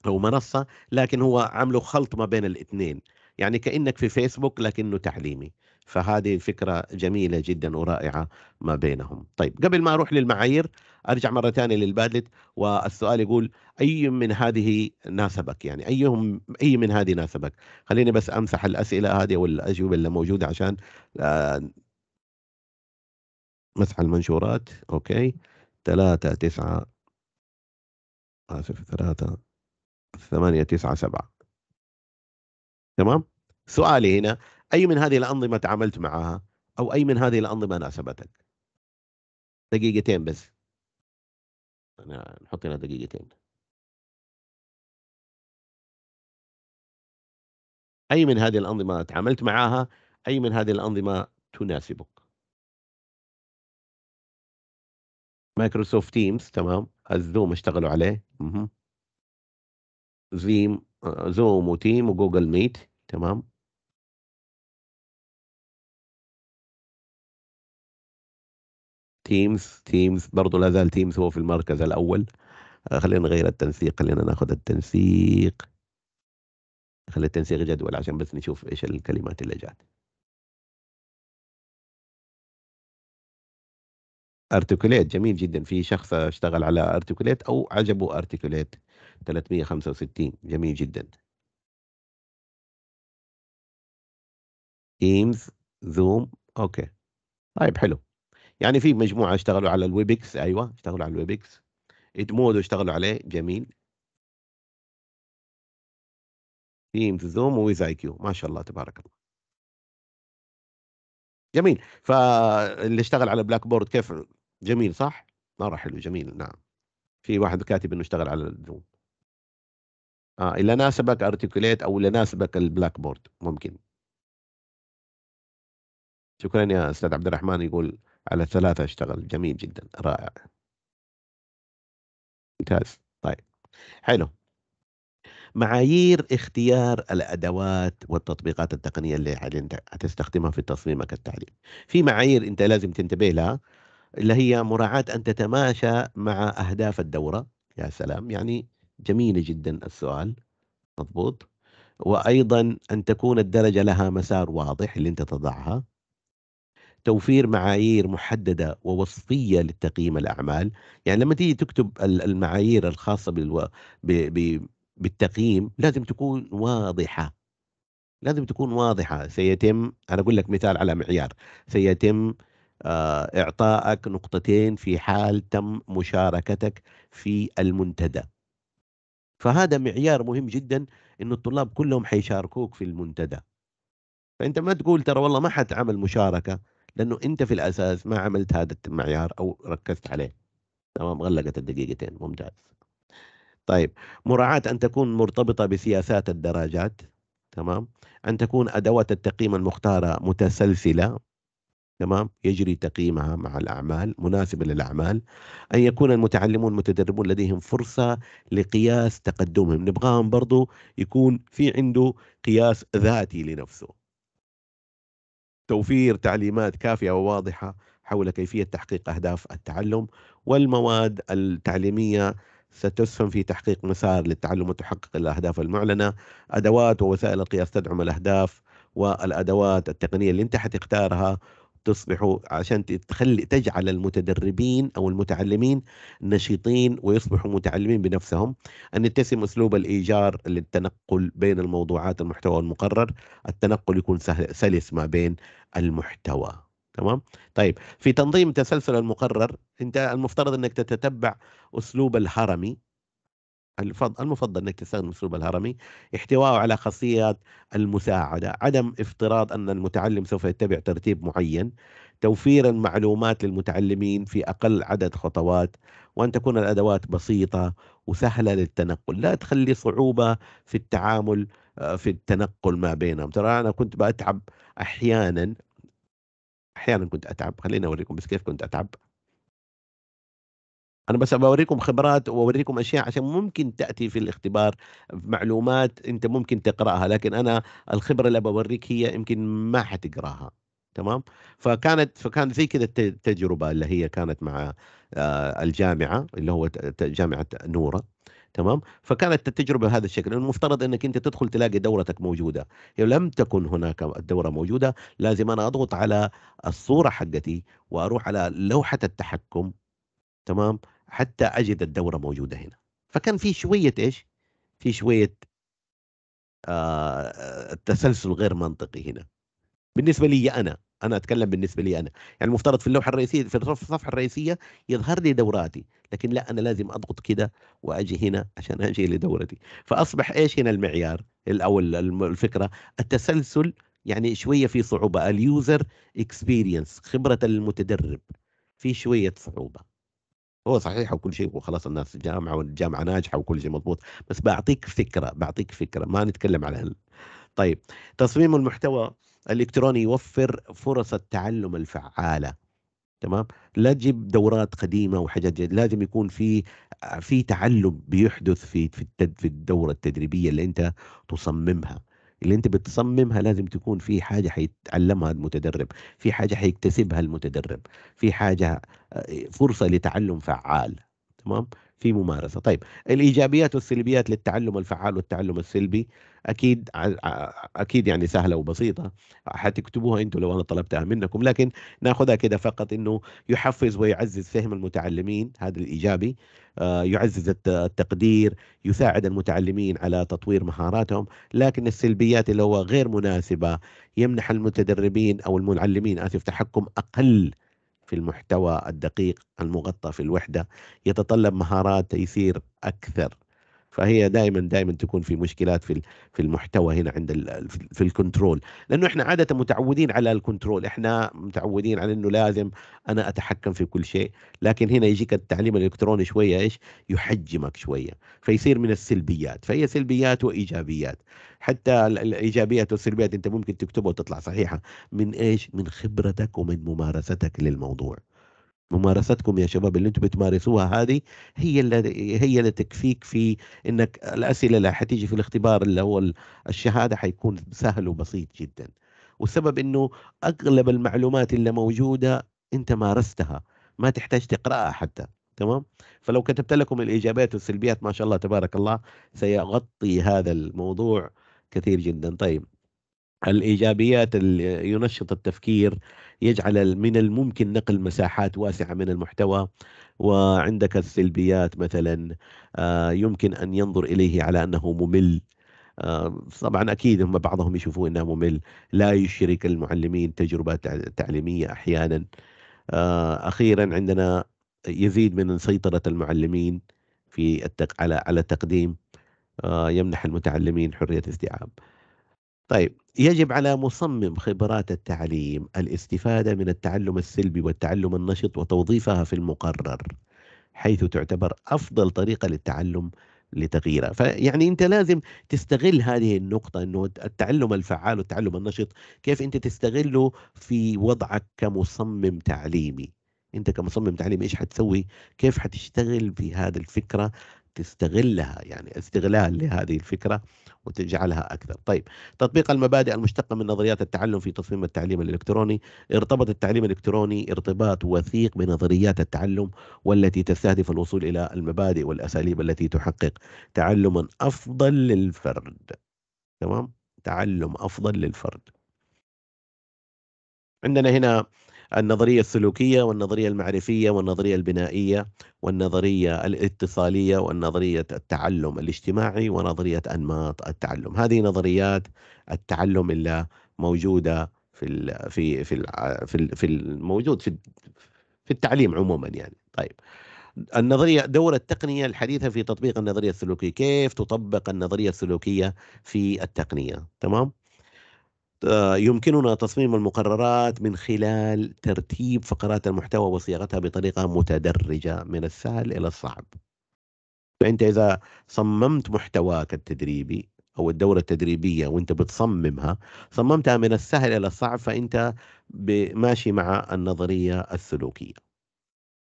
أو منصة لكن هو عامله خلط ما بين الاثنين يعني كأنك في فيسبوك لكنه تعليمي فهذه الفكرة جميلة جدا ورائعة ما بينهم طيب قبل ما أروح للمعايير أرجع مرة ثانية للبادلت والسؤال يقول أي من هذه ناسبك يعني أيهم أي من هذه ناسبك خليني بس أمسح الأسئلة هذه والأجوبة اللي موجودة عشان آه، مسح المنشورات أوكي ثلاثة تسعة آسف ثلاثة ثمانية تسعة سبعة تمام سؤالي هنا أي من هذه الأنظمة تعاملت معها أو أي من هذه الأنظمة ناسبتك دقيقتين بس أنا نحط هنا دقيقتين أي من هذه الأنظمة تعاملت معها أي من هذه الأنظمة تناسبك مايكروسوفت تيمز تمام الزوم اشتغلوا عليه م -م. زيم زوم وتيم وجوجل ميت تمام تيمز تيمز برضه لا زال تيمز هو في المركز الأول آه، خلينا نغير التنسيق خلينا ناخذ التنسيق خلي التنسيق جدول عشان بس نشوف ايش الكلمات اللي جات ارتكوليت جميل جدا في شخص اشتغل على ارتكوليت او عجبه ارتكوليت 365 جميل جدا تيمز زوم اوكي طيب حلو يعني في مجموعه اشتغلوا على الويبكس ايوه اشتغلوا على الويبكس ادمودو اشتغلوا عليه جميل تيمز زوم ويز اي كيو ما شاء الله تبارك الله جميل فاللي اشتغل على بلاك بورد كيف جميل صح؟ مره حلو جميل نعم في واحد كاتب انه اشتغل على الزوم آه الا ناسبك ارتكوليت او الا ناسبك البلاك بورد ممكن شكرا يا استاذ عبد الرحمن يقول على الثلاثة اشتغل جميل جدا رائع ممتاز طيب حلو معايير اختيار الادوات والتطبيقات التقنيه اللي انت هتستخدمها في تصميمك التعليمي في معايير انت لازم تنتبه لها اللي هي مراعاه ان تتماشى مع اهداف الدوره يا سلام يعني جميلة جدا السؤال مضبوط وأيضا أن تكون الدرجة لها مسار واضح اللي أنت تضعها توفير معايير محددة ووصفية لتقييم الأعمال يعني لما تيجي تكتب المعايير الخاصة بالو... ب... ب... بالتقييم لازم تكون واضحة لازم تكون واضحة سيتم أنا أقول لك مثال على معيار سيتم آه، إعطائك نقطتين في حال تم مشاركتك في المنتدى فهذا معيار مهم جدا انه الطلاب كلهم حيشاركوك في المنتدى فانت ما تقول ترى والله ما حتعمل مشاركه لانه انت في الاساس ما عملت هذا المعيار او ركزت عليه تمام غلقت الدقيقتين ممتاز طيب مراعاة أن تكون مرتبطة بسياسات الدرجات تمام أن تكون أدوات التقييم المختارة متسلسلة تمام يجري تقييمها مع الأعمال مناسبة للأعمال أن يكون المتعلمون المتدربون لديهم فرصة لقياس تقدمهم نبغاهم برضو يكون في عنده قياس ذاتي لنفسه توفير تعليمات كافية وواضحة حول كيفية تحقيق أهداف التعلم والمواد التعليمية ستسهم في تحقيق مسار للتعلم وتحقق الأهداف المعلنة أدوات ووسائل القياس تدعم الأهداف والأدوات التقنية اللي أنت حتختارها تصبحوا عشان تخلي تجعل المتدربين او المتعلمين نشيطين ويصبحوا متعلمين بنفسهم ان يتسم اسلوب الايجار للتنقل بين الموضوعات المحتوى المقرر التنقل يكون سهل سلس ما بين المحتوى تمام طيب في تنظيم تسلسل المقرر انت المفترض انك تتتبع اسلوب الهرمي المفضل انك تستخدم اسلوب الهرمي احتوائه على خاصيات المساعده عدم افتراض ان المتعلم سوف يتبع ترتيب معين توفير المعلومات للمتعلمين في اقل عدد خطوات وان تكون الادوات بسيطه وسهله للتنقل لا تخلي صعوبه في التعامل آه، في التنقل ما بينهم ترى انا كنت بتعب احيانا احيانا كنت اتعب خليني اوريكم بس كيف كنت اتعب انا بس بوريكم خبرات واوريكم اشياء عشان ممكن تاتي في الاختبار معلومات انت ممكن تقراها لكن انا الخبره اللي بوريك هي يمكن ما حتقراها تمام فكانت فكان زي كذا التجربه اللي هي كانت مع آه، الجامعه اللي هو جامعه نوره تمام فكانت التجربه بهذا الشكل المفترض انك انت تدخل تلاقي دورتك موجوده لو لم تكن هناك الدوره موجوده لازم انا اضغط على الصوره حقتي واروح على لوحه التحكم تمام حتى اجد الدوره موجوده هنا فكان في شويه ايش في شويه آه التسلسل غير منطقي هنا بالنسبه لي انا انا اتكلم بالنسبه لي انا يعني المفترض في اللوحه الرئيسيه في الصفحه الرئيسيه يظهر لي دوراتي لكن لا انا لازم اضغط كده واجي هنا عشان اجي لدورتي فاصبح ايش هنا المعيار او الفكره التسلسل يعني شويه في صعوبه اليوزر اكسبيرينس خبره المتدرب في شويه صعوبه هو صحيح وكل شيء وخلاص الناس جامعه والجامعه ناجحه وكل شيء مضبوط بس بعطيك فكره بعطيك فكره ما نتكلم على هل. طيب تصميم المحتوى الالكتروني يوفر فرص التعلم الفعاله تمام لا تجيب دورات قديمه وحاجات جديدة. لازم يكون في في تعلم بيحدث في في الدوره التدريبيه اللي انت تصممها اللي انت بتصممها لازم تكون في حاجه حيتعلمها المتدرب في حاجه حيكتسبها المتدرب في حاجه آه، فرصه لتعلم فعال تمام في ممارسه طيب الايجابيات والسلبيات للتعلم الفعال والتعلم السلبي اكيد اكيد يعني سهله وبسيطه حتكتبوها انتم لو انا طلبتها منكم لكن ناخذها كده فقط انه يحفز ويعزز فهم المتعلمين هذا الايجابي آه، يعزز التقدير يساعد المتعلمين على تطوير مهاراتهم لكن السلبيات اللي هو غير مناسبه يمنح المتدربين او المعلمين اسف تحكم اقل في المحتوى الدقيق المغطى في الوحده يتطلب مهارات تيسير اكثر فهي دائما دائما تكون في مشكلات في في المحتوى هنا عند في الكنترول لانه احنا عاده متعودين على الكنترول احنا متعودين على انه لازم انا اتحكم في كل شيء لكن هنا يجيك التعليم الالكتروني شويه ايش يحجمك شويه فيصير من السلبيات فهي سلبيات وايجابيات حتى الايجابيات والسلبيات انت ممكن تكتبها وتطلع صحيحه من ايش من خبرتك ومن ممارستك للموضوع ممارستكم يا شباب اللي انتم بتمارسوها هذه هي اللي هي اللي تكفيك في انك الاسئله اللي حتيجي في الاختبار اللي هو الشهاده حيكون سهل وبسيط جدا والسبب انه اغلب المعلومات اللي موجوده انت مارستها ما تحتاج تقراها حتى تمام فلو كتبت لكم الايجابيات والسلبيات ما شاء الله تبارك الله سيغطي هذا الموضوع كثير جدا طيب الإيجابيات اللي ينشط التفكير يجعل من الممكن نقل مساحات واسعة من المحتوى وعندك السلبيات مثلا آه، يمكن أن ينظر إليه على أنه ممل آه، طبعا اكيد هم بعضهم يشوفون انه ممل لا يشرك المعلمين تجربه تعليميه احيانا آه، اخيرا عندنا يزيد من سيطره المعلمين في التق... على على التقديم يمنح المتعلمين حريه استيعاب طيب يجب على مصمم خبرات التعليم الاستفادة من التعلم السلبي والتعلم النشط وتوظيفها في المقرر حيث تعتبر أفضل طريقة للتعلم لتغييرها فيعني أنت لازم تستغل هذه النقطة أنه التعلم الفعال والتعلم النشط كيف أنت تستغله في وضعك كمصمم تعليمي أنت كمصمم تعليمي إيش حتسوي كيف حتشتغل في هذه الفكرة تستغلها يعني استغلال لهذه الفكرة وتجعلها أكثر طيب تطبيق المبادئ المشتقة من نظريات التعلم في تصميم التعليم الإلكتروني ارتبط التعليم الإلكتروني ارتباط وثيق بنظريات التعلم والتي تستهدف الوصول إلى المبادئ والأساليب التي تحقق تعلما أفضل للفرد تمام تعلم أفضل للفرد عندنا هنا النظرية السلوكية والنظرية المعرفية والنظرية البنائية والنظرية الاتصالية والنظرية التعلم الاجتماعي ونظرية أنماط التعلم هذه نظريات التعلم اللي موجودة في في في في, في الموجود في في التعليم عموما يعني طيب النظريه دور التقنيه الحديثه في تطبيق النظريه السلوكيه كيف تطبق النظريه السلوكيه في التقنيه تمام يمكننا تصميم المقررات من خلال ترتيب فقرات المحتوى وصياغتها بطريقه متدرجه من السهل الى الصعب. فانت اذا صممت محتواك التدريبي او الدوره التدريبيه وانت بتصممها صممتها من السهل الى الصعب فانت ماشي مع النظريه السلوكيه.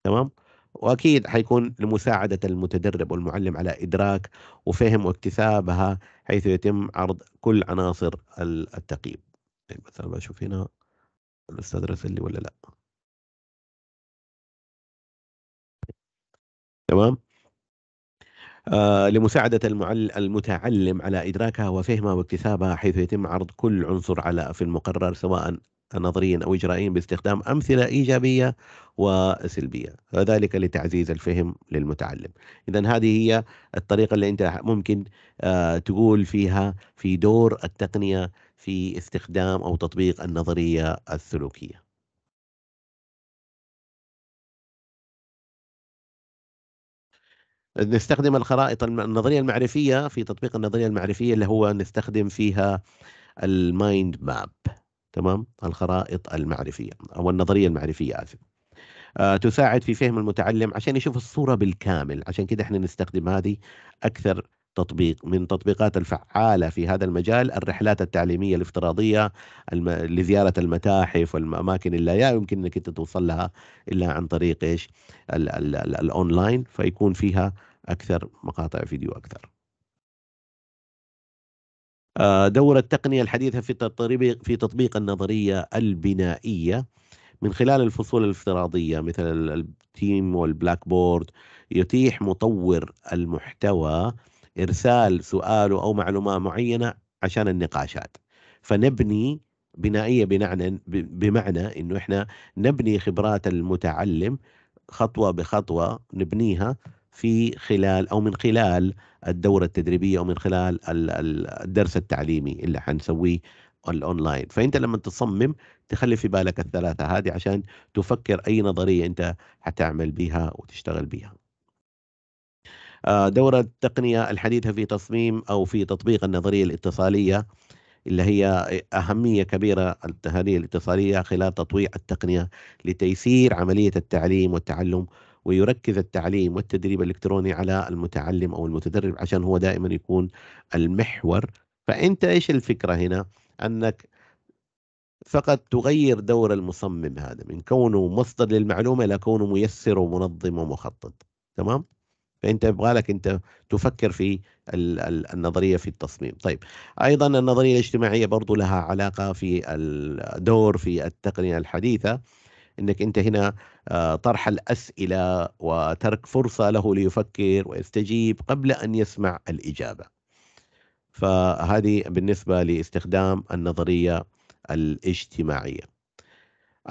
تمام؟ واكيد حيكون لمساعده المتدرب والمعلم على ادراك وفهم واكتسابها حيث يتم عرض كل عناصر التقييم طيب، مثلا بشوف هنا الاستاذ رسلي ولا لا تمام آه لمساعدة المعل... المتعلم على إدراكها وفهمها واكتسابها حيث يتم عرض كل عنصر على في المقرر سواء نظريا أو إجرائيا باستخدام أمثلة إيجابية وسلبية وذلك لتعزيز الفهم للمتعلم إذا هذه هي الطريقة اللي أنت ممكن آه، تقول فيها في دور التقنية في استخدام أو تطبيق النظرية السلوكية نستخدم الخرائط النظريه المعرفيه في تطبيق النظريه المعرفيه اللي هو نستخدم فيها المايند ماب تمام الخرائط المعرفية أو النظرية المعرفية آسف آه، تساعد في فهم المتعلم عشان يشوف الصورة بالكامل عشان كده احنا نستخدم هذه أكثر تطبيق من تطبيقات الفعالة في هذا المجال الرحلات التعليمية الافتراضية الم... لزيارة المتاحف والأماكن اللي لا يمكن أنك أنت توصل لها إلا عن طريق إيش ال... ال... ال... الأونلاين فيكون فيها أكثر مقاطع فيديو أكثر آه، دور التقنية الحديثة في تطبيق في تطبيق النظرية البنائية من خلال الفصول الافتراضية مثل التيم والبلاك بورد يتيح مطور المحتوى إرسال سؤاله أو معلومة معينة عشان النقاشات فنبني بنائية بمعنى بمعنى إنه إحنا نبني خبرات المتعلم خطوة بخطوة نبنيها في خلال او من خلال الدوره التدريبيه او من خلال الدرس التعليمي اللي حنسويه الاونلاين فانت لما تصمم تخلي في بالك الثلاثه هذه عشان تفكر اي نظريه انت حتعمل بها وتشتغل بها آه، دورة التقنية الحديثة في تصميم أو في تطبيق النظرية الاتصالية اللي هي أهمية كبيرة النظرية الاتصالية خلال تطويع التقنية لتيسير عملية التعليم والتعلم ويركز التعليم والتدريب الالكتروني على المتعلم او المتدرب عشان هو دائما يكون المحور فانت ايش الفكره هنا انك فقط تغير دور المصمم هذا من كونه مصدر للمعلومه الى كونه ميسر ومنظم ومخطط تمام فانت يبغى لك انت تفكر في النظريه في التصميم طيب ايضا النظريه الاجتماعيه برضو لها علاقه في الدور في التقنيه الحديثه انك انت هنا آه، طرح الاسئله وترك فرصه له ليفكر ويستجيب قبل ان يسمع الاجابه. فهذه بالنسبه لاستخدام النظريه الاجتماعيه.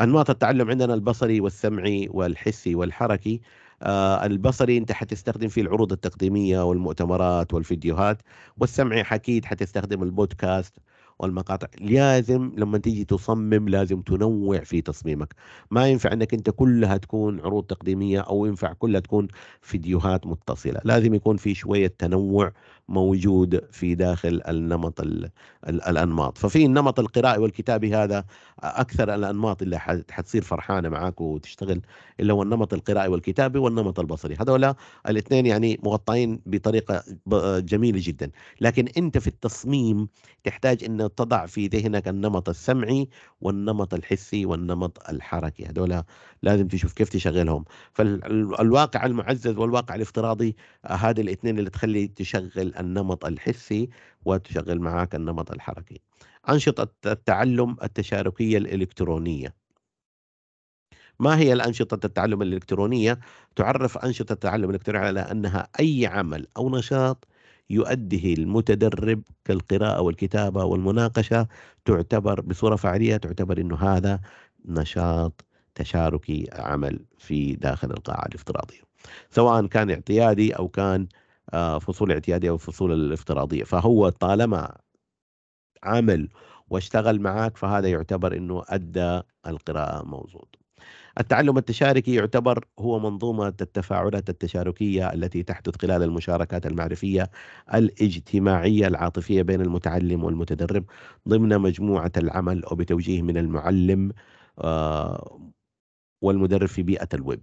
انماط التعلم عندنا البصري والسمعي والحسي والحركي آه، البصري انت حتستخدم فيه العروض التقديميه والمؤتمرات والفيديوهات والسمعي اكيد حتستخدم البودكاست والمقاطع لازم لما تيجي تصمم لازم تنوع في تصميمك ما ينفع انك انت كلها تكون عروض تقديميه او ينفع كلها تكون فيديوهات متصله لازم يكون في شويه تنوع موجود في داخل النمط الانماط ففي النمط القرائي والكتابي هذا اكثر الانماط اللي حتصير فرحانه معاك وتشتغل اللي هو النمط القرائي والكتابي والنمط البصري هذول الاثنين يعني مغطين بطريقه جميله جدا لكن انت في التصميم تحتاج ان تضع في ذهنك النمط السمعي والنمط الحسي والنمط الحركي هذول لازم تشوف كيف تشغلهم فالواقع المعزز والواقع الافتراضي هذه الاثنين اللي تخلي تشغل النمط الحسي وتشغل معك النمط الحركي أنشطة التعلم التشاركية الإلكترونية ما هي الأنشطة التعلم الإلكترونية؟ تعرف أنشطة التعلم الإلكتروني على أنها أي عمل أو نشاط يؤديه المتدرب كالقراءة والكتابة والمناقشة تعتبر بصورة فعلية تعتبر أنه هذا نشاط تشاركي عمل في داخل القاعة الافتراضية سواء كان اعتيادي أو كان آه، فصول اعتيادية أو فصول الافتراضية فهو طالما عمل واشتغل معك فهذا يعتبر أنه أدى القراءة موجود التعلم التشاركي يعتبر هو منظومة التفاعلات التشاركية التي تحدث خلال المشاركات المعرفية الاجتماعية العاطفية بين المتعلم والمتدرب ضمن مجموعة العمل وبتوجيه من المعلم آه، والمدرب في بيئة الويب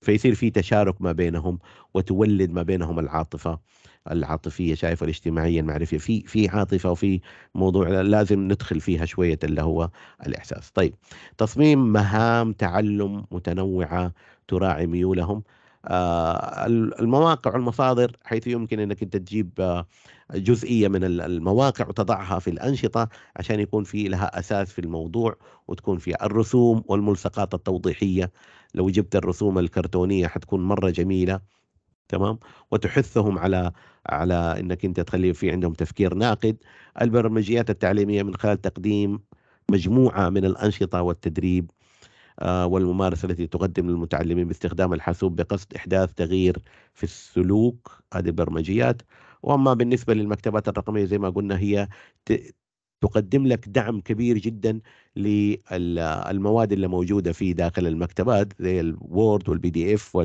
فيصير في تشارك ما بينهم وتولد ما بينهم العاطفه العاطفيه شايفه الاجتماعيه المعرفيه في في عاطفه وفي موضوع لازم ندخل فيها شويه اللي هو الاحساس طيب تصميم مهام تعلم متنوعه تراعي ميولهم آه المواقع والمصادر حيث يمكن انك انت تجيب آه جزئيه من المواقع وتضعها في الانشطه عشان يكون في لها اساس في الموضوع وتكون في الرسوم والملصقات التوضيحيه لو جبت الرسوم الكرتونيه حتكون مره جميله تمام وتحثهم على على انك انت تخلي في عندهم تفكير ناقد البرمجيات التعليميه من خلال تقديم مجموعه من الانشطه والتدريب آه، والممارسه التي تقدم للمتعلمين باستخدام الحاسوب بقصد احداث تغيير في السلوك هذه البرمجيات واما بالنسبه للمكتبات الرقميه زي ما قلنا هي تقدم لك دعم كبير جدا للمواد اللي موجوده في داخل المكتبات زي الوورد والبي دي اف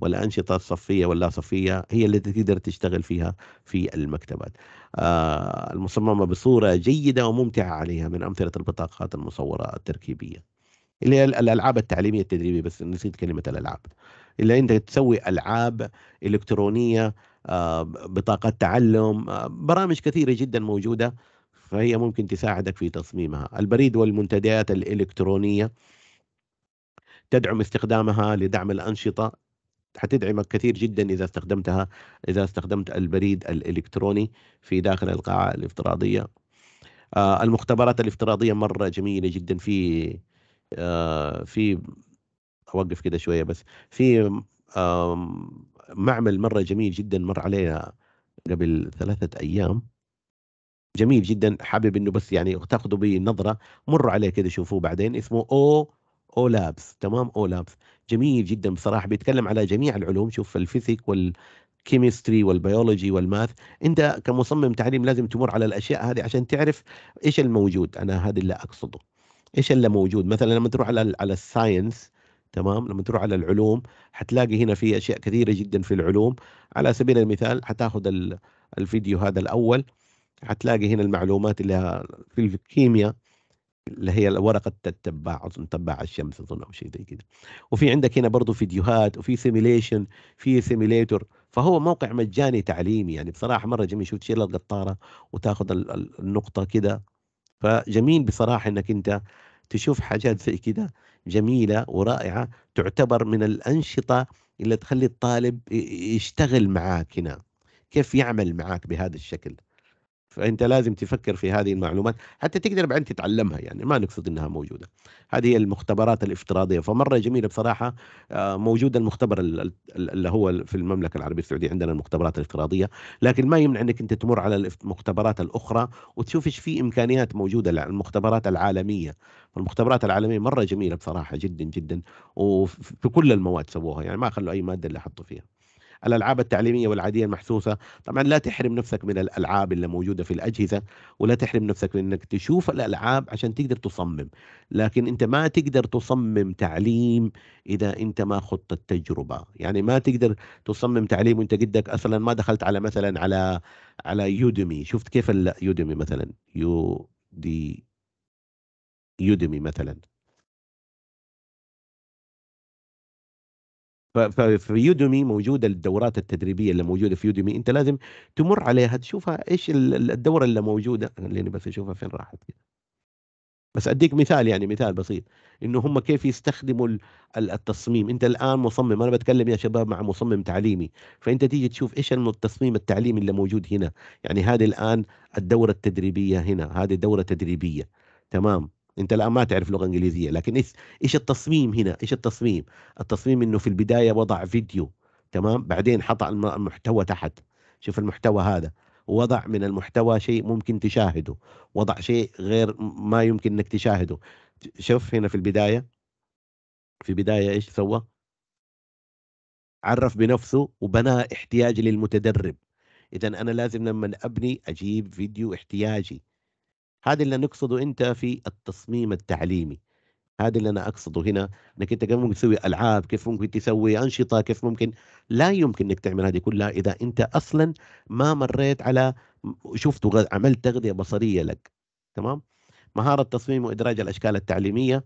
والانشطه الصفيه واللا صفيه هي التي تقدر تشتغل فيها في المكتبات. آه المصممه بصوره جيده وممتعه عليها من امثله البطاقات المصوره التركيبيه. اللي هي الالعاب التعليميه التدريبيه بس نسيت كلمه الالعاب. اللي انت تسوي العاب الكترونيه آه، بطاقات تعلم آه، برامج كثيرة جدا موجودة فهي ممكن تساعدك في تصميمها البريد والمنتديات الإلكترونية تدعم استخدامها لدعم الأنشطة حتدعمك كثير جدا إذا استخدمتها إذا استخدمت البريد الإلكتروني في داخل القاعة الافتراضية آه، المختبرات الافتراضية مرة جميلة جدا في في أوقف كده شوية بس في معمل مرة جميل جدا مر علينا قبل ثلاثة أيام جميل جدا حابب انه بس يعني تاخذوا به نظره مروا عليه كذا شوفوه بعدين اسمه او او لابس تمام او لابس جميل جدا بصراحه بيتكلم على جميع العلوم شوف الفيزيك والكيمستري والبيولوجي والماث انت كمصمم تعليم لازم تمر على الاشياء هذه عشان تعرف ايش الموجود انا هذا اللي اقصده ايش اللي موجود مثلا لما تروح على على الساينس تمام لما تروح على العلوم حتلاقي هنا في اشياء كثيره جدا في العلوم على سبيل المثال حتاخذ الفيديو هذا الاول حتلاقي هنا المعلومات اللي في الكيمياء اللي هي ورقة التباع أظن تباع الشمس أظن أو شيء زي كده وفي عندك هنا برضه فيديوهات وفي سيميليشن في سيميليتور فهو موقع مجاني تعليمي يعني بصراحة مرة جميل شوف تشيل القطارة وتاخذ النقطة كده فجميل بصراحة إنك أنت تشوف حاجات زي كده جميلة ورائعة تعتبر من الأنشطة اللي تخلي الطالب يشتغل معاك هنا كيف يعمل معاك بهذا الشكل فانت لازم تفكر في هذه المعلومات حتى تقدر بعدين تتعلمها يعني ما نقصد انها موجوده هذه هي المختبرات الافتراضيه فمره جميله بصراحه آه، موجود المختبر اللي هو في المملكه العربيه السعوديه عندنا المختبرات الافتراضيه لكن ما يمنع انك انت تمر على المختبرات الاخرى وتشوف ايش في امكانيات موجوده المختبرات العالميه المختبرات العالميه مره جميله بصراحه جدا جدا وفي كل المواد سووها يعني ما خلوا اي ماده اللي حطوا فيها الألعاب التعليمية والعادية المحسوسة طبعا لا تحرم نفسك من الألعاب اللي موجودة في الأجهزة ولا تحرم نفسك من أنك تشوف الألعاب عشان تقدر تصمم لكن أنت ما تقدر تصمم تعليم إذا أنت ما خضت التجربة يعني ما تقدر تصمم تعليم وأنت قدك أصلا ما دخلت على مثلا على على يودمي شفت كيف اليودمي مثلا يو دي يودمي مثلا ففي يوديمي موجوده الدورات التدريبيه اللي موجوده في يوديمي انت لازم تمر عليها تشوفها ايش الدوره اللي موجوده خليني بس اشوفها فين راحت بس اديك مثال يعني مثال بسيط انه هم كيف يستخدموا التصميم انت الان مصمم انا بتكلم يا شباب مع مصمم تعليمي فانت تيجي تشوف ايش التصميم التعليمي اللي موجود هنا يعني هذه الان الدوره التدريبيه هنا هذه دوره تدريبيه تمام انت الان ما تعرف لغه انجليزيه لكن ايش التصميم هنا ايش التصميم التصميم انه في البدايه وضع فيديو تمام بعدين حط المحتوى تحت شوف المحتوى هذا وضع من المحتوى شيء ممكن تشاهده وضع شيء غير ما يمكن انك تشاهده شوف هنا في البدايه في البدايه ايش سوى عرف بنفسه وبنى احتياج للمتدرب اذا انا لازم لما ابني اجيب فيديو احتياجي هذا اللي نقصده انت في التصميم التعليمي هذا اللي انا اقصده هنا انك انت كيف ممكن تسوي العاب كيف ممكن تسوي انشطه كيف ممكن لا يمكن انك تعمل هذه كلها اذا انت اصلا ما مريت على شفت عملت تغذيه بصريه لك تمام مهاره تصميم وادراج الاشكال التعليميه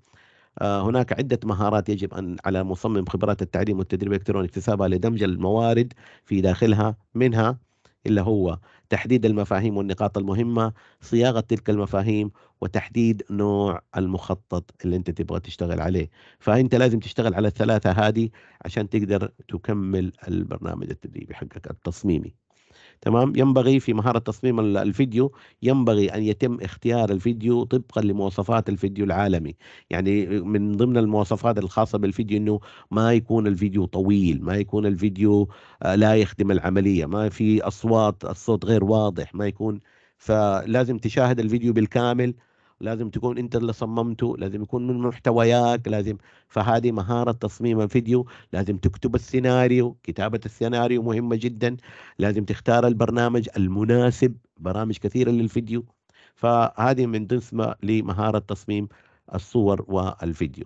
آه، هناك عده مهارات يجب ان على مصمم خبرات التعليم والتدريب الالكتروني اكتسابها لدمج الموارد في داخلها منها إلا هو تحديد المفاهيم والنقاط المهمة صياغة تلك المفاهيم وتحديد نوع المخطط اللي أنت تبغى تشتغل عليه فأنت لازم تشتغل على الثلاثة هذه عشان تقدر تكمل البرنامج التدريبي حقك التصميمي تمام ينبغي في مهارة تصميم الفيديو ينبغي أن يتم اختيار الفيديو طبقا لمواصفات الفيديو العالمي يعني من ضمن المواصفات الخاصة بالفيديو أنه ما يكون الفيديو طويل ما يكون الفيديو آه، لا يخدم العملية ما في أصوات الصوت غير واضح ما يكون فلازم تشاهد الفيديو بالكامل لازم تكون انت اللي صممته لازم يكون من محتوياك لازم فهذه مهارة تصميم الفيديو لازم تكتب السيناريو كتابة السيناريو مهمة جدا لازم تختار البرنامج المناسب برامج كثيرة للفيديو فهذه من ضمن لمهارة تصميم الصور والفيديو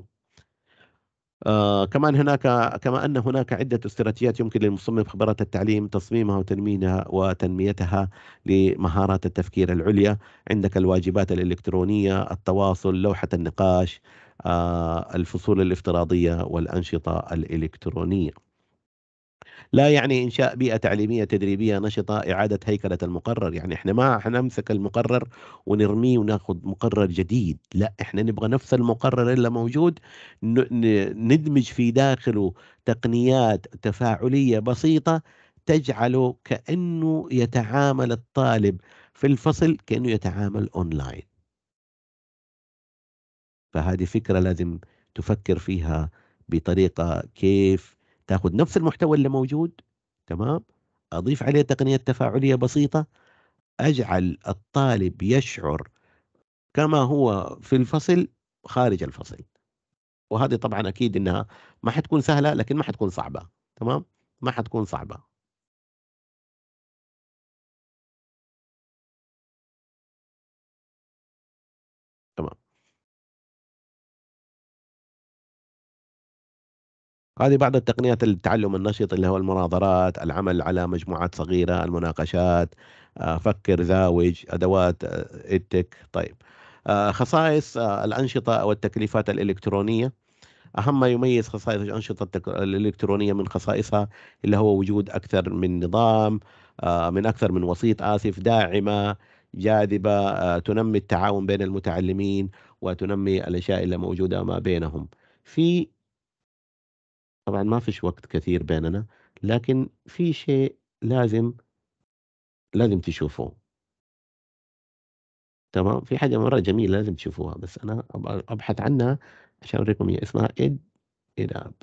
آه كمان هناك كما أن هناك عدة استراتيجيات يمكن للمصمم خبرات التعليم تصميمها وتنميها وتنميتها لمهارات التفكير العليا عندك الواجبات الإلكترونية التواصل لوحة النقاش آه الفصول الافتراضية والأنشطة الإلكترونية لا يعني انشاء بيئه تعليميه تدريبيه نشطه اعاده هيكله المقرر يعني احنا ما حنمسك المقرر ونرميه وناخذ مقرر جديد لا احنا نبغى نفس المقرر اللي موجود ندمج في داخله تقنيات تفاعليه بسيطه تجعله كانه يتعامل الطالب في الفصل كانه يتعامل اونلاين فهذه فكره لازم تفكر فيها بطريقه كيف تاخذ نفس المحتوى اللي موجود تمام اضيف عليه تقنيه تفاعليه بسيطه اجعل الطالب يشعر كما هو في الفصل خارج الفصل وهذه طبعا اكيد انها ما حتكون سهله لكن ما حتكون صعبه تمام ما حتكون صعبه هذه بعض التقنيات التعلم النشط اللي هو المناظرات العمل على مجموعات صغيرة المناقشات آه، فكر زاوج أدوات آه، إدتك طيب آه، خصائص الأنشطة أو التكليفات الإلكترونية أهم ما يميز خصائص الأنشطة الإلكترونية من خصائصها اللي هو وجود أكثر من نظام من أكثر من وسيط آسف داعمة جاذبة تنمي التعاون بين المتعلمين وتنمي الأشياء اللي موجودة ما بينهم في طبعا ما فيش وقت كثير بيننا لكن في شيء لازم لازم تشوفوه تمام في حاجة مرة جميلة لازم تشوفوها بس أنا أبحث عنها عشان أوريكم هي اسمها إد اداب أب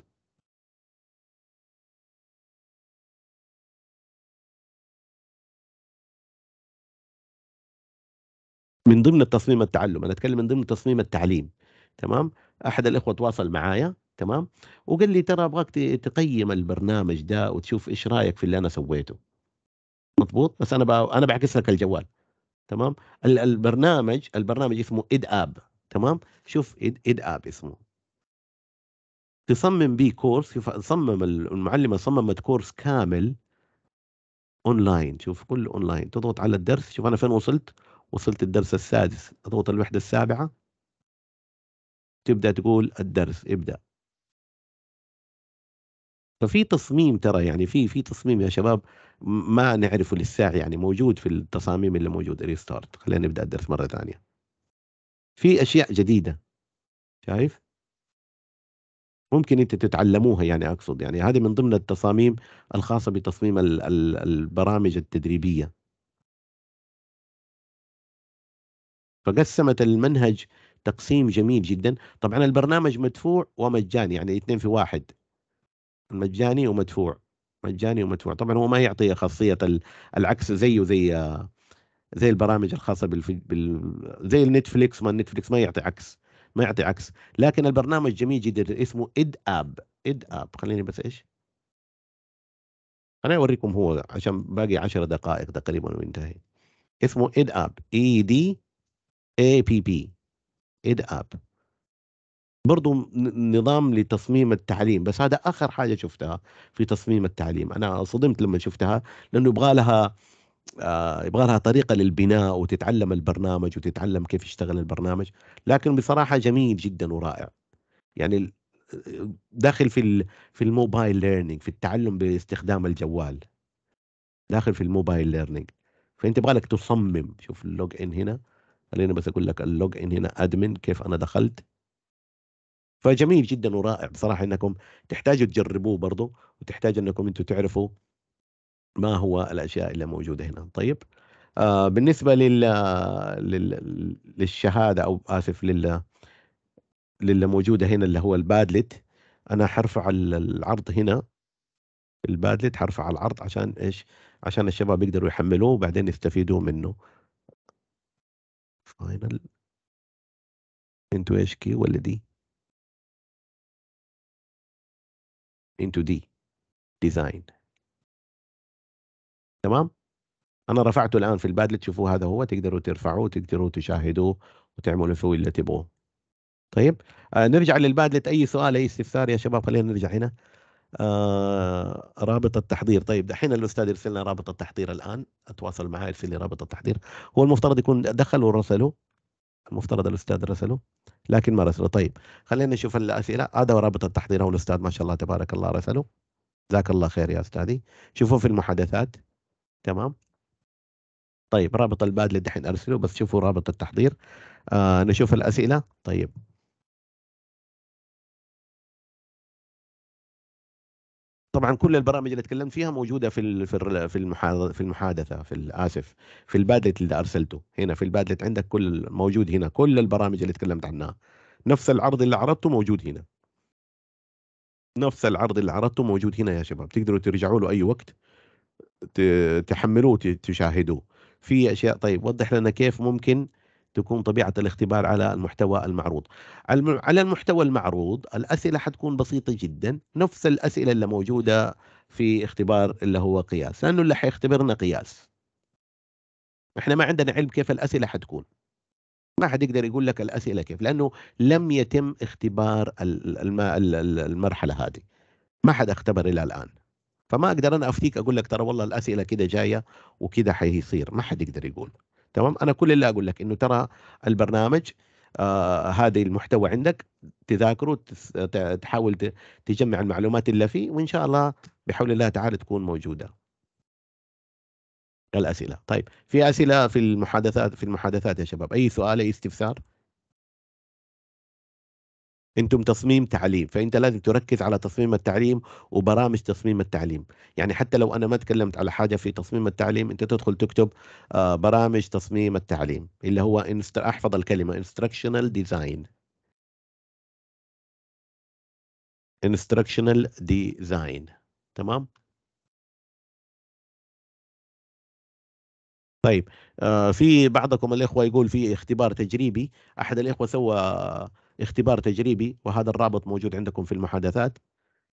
من ضمن التصميم التعلم أنا أتكلم من ضمن تصميم التعليم تمام أحد الإخوة تواصل معايا تمام وقال لي ترى ابغاك تقيم البرنامج ده وتشوف ايش رايك في اللي انا سويته مضبوط بس انا انا بعكس لك الجوال تمام البرنامج البرنامج اسمه اد اب تمام شوف اد, إد اب اسمه تصمم بيه كورس صمم المعلمه صممت كورس كامل اونلاين شوف كله اونلاين تضغط على الدرس شوف انا فين وصلت وصلت الدرس السادس اضغط الوحده السابعه تبدا تقول الدرس ابدا ففي تصميم ترى يعني في في تصميم يا شباب ما نعرفه للساعه يعني موجود في التصاميم اللي موجوده ريستارت خلينا نبدا الدرس مره ثانيه في اشياء جديده شايف ممكن انت تتعلموها يعني اقصد يعني هذه من ضمن التصاميم الخاصه بتصميم الـ الـ البرامج التدريبيه فقسمت المنهج تقسيم جميل جدا طبعا البرنامج مدفوع ومجاني يعني اثنين في واحد مجاني ومدفوع مجاني ومدفوع طبعا هو ما يعطي خاصيه العكس زيه زي زي البرامج الخاصه بال... زي النتفليكس ما النتفليكس ما يعطي عكس ما يعطي عكس لكن البرنامج جميل جدا اسمه اد اب اد اب خليني بس ايش انا اوريكم هو عشان باقي 10 دقائق تقريبا وينتهي اسمه اد اب اي دي اي بي بي اد اب برضو نظام لتصميم التعليم بس هذا اخر حاجه شفتها في تصميم التعليم انا صدمت لما شفتها لانه يبغى لها آه يبغى لها طريقه للبناء وتتعلم البرنامج وتتعلم كيف يشتغل البرنامج لكن بصراحه جميل جدا ورائع يعني داخل في في الموبايل ليرنينج في التعلم باستخدام الجوال داخل في الموبايل ليرنينج فانت يبغى لك تصمم شوف اللوج ان هنا خليني بس اقول لك اللوج ان هنا ادمن كيف انا دخلت فجميل جدا ورائع بصراحه انكم تحتاجوا تجربوه برضه وتحتاج انكم انتم تعرفوا ما هو الاشياء اللي موجوده هنا طيب آه بالنسبه لل... لل للشهاده او اسف لل للي موجوده هنا اللي هو البادلت انا حرفع العرض هنا البادلت حرفع العرض عشان ايش عشان الشباب يقدروا يحملوه وبعدين يستفيدوا منه فاينل انتو ايش كي ولا دي into D design تمام انا رفعته الان في البادلت شوفوا هذا هو تقدروا ترفعوه تقدروا تشاهدوه وتعملوا فيه اللي تبغوه طيب آه نرجع للبادلت اي سؤال اي استفسار يا شباب خلينا نرجع هنا آه رابط التحضير طيب دحين الاستاذ يرسل لنا رابط التحضير الان اتواصل معاه يرسل لي رابط التحضير هو المفترض يكون دخل ورسله المفترض الأستاذ رسله لكن ما رسله طيب خلينا نشوف الأسئلة هذا رابط التحضير هو الأستاذ ما شاء الله تبارك الله رسله جزاك الله خير يا أستاذي شوفوا في المحادثات تمام طيب رابط البادل دحين أرسله بس شوفوا رابط التحضير آه نشوف الأسئلة طيب طبعا كل البرامج اللي تكلمت فيها موجوده في في المحادثه في المحادثه في اسف في البادلت اللي ارسلته هنا في البادلت عندك كل موجود هنا كل البرامج اللي تكلمت عنها نفس العرض اللي عرضته موجود هنا نفس العرض اللي عرضته موجود هنا يا شباب تقدروا ترجعوا له اي وقت تحملوه تشاهدوه في اشياء طيب وضح لنا كيف ممكن تكون طبيعة الاختبار على المحتوى المعروض على المحتوى المعروض الأسئلة حتكون بسيطة جدا نفس الأسئلة اللي موجودة في اختبار اللي هو قياس لأنه اللي حيختبرنا قياس احنا ما عندنا علم كيف الأسئلة حتكون ما حد يقدر يقول لك الأسئلة كيف لأنه لم يتم اختبار المرحلة هذه ما حد اختبر إلى الآن فما أقدر أنا أفتيك أقول لك ترى والله الأسئلة كده جاية وكده حيصير ما حد يقدر يقول تمام انا كل اللي اقول لك انه ترى البرنامج آه المحتوى عندك تذاكره تحاول تجمع المعلومات اللي فيه وان شاء الله بحول الله تعالى تكون موجوده الاسئله طيب في اسئله في المحادثات في المحادثات يا شباب اي سؤال اي استفسار انتم تصميم تعليم فانت لازم تركز على تصميم التعليم وبرامج تصميم التعليم يعني حتى لو انا ما تكلمت على حاجه في تصميم التعليم انت تدخل تكتب آه، برامج تصميم التعليم اللي هو احفظ الكلمه instructional design instructional design تمام طيب آه في بعضكم الاخوه يقول في اختبار تجريبي احد الاخوه سوى اختبار تجريبي وهذا الرابط موجود عندكم في المحادثات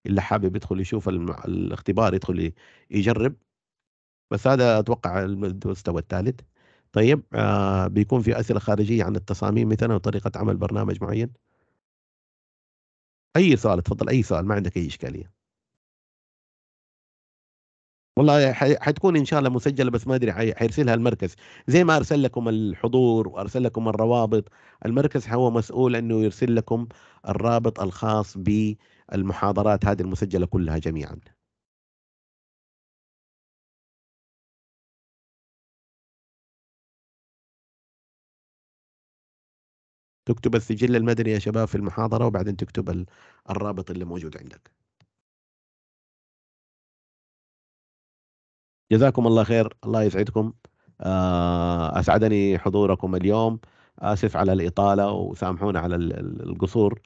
اللي حابب يدخل يشوف الاختبار يدخل يجرب بس هذا اتوقع المستوى الثالث طيب آه بيكون في اسئله خارجيه عن التصاميم مثلا وطريقه عمل برنامج معين اي سؤال تفضل اي سؤال ما عندك اي اشكاليه والله حتكون ان شاء الله مسجله بس ما ادري حيرسلها المركز زي ما ارسل لكم الحضور وارسل لكم الروابط المركز هو مسؤول انه يرسل لكم الرابط الخاص بالمحاضرات هذه المسجله كلها جميعا تكتب السجل المدني يا شباب في المحاضره وبعدين تكتب الرابط اللي موجود عندك جزاكم الله خير الله يسعدكم آه، اسعدني حضوركم اليوم اسف على الاطاله وسامحونا على القصور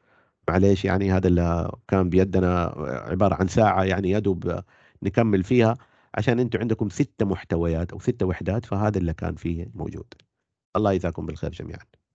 معليش يعني هذا اللي كان بيدنا عباره عن ساعه يعني يدوب نكمل فيها عشان انتم عندكم ستة محتويات او ستة وحدات فهذا اللي كان فيه موجود الله يجزاكم بالخير جميعا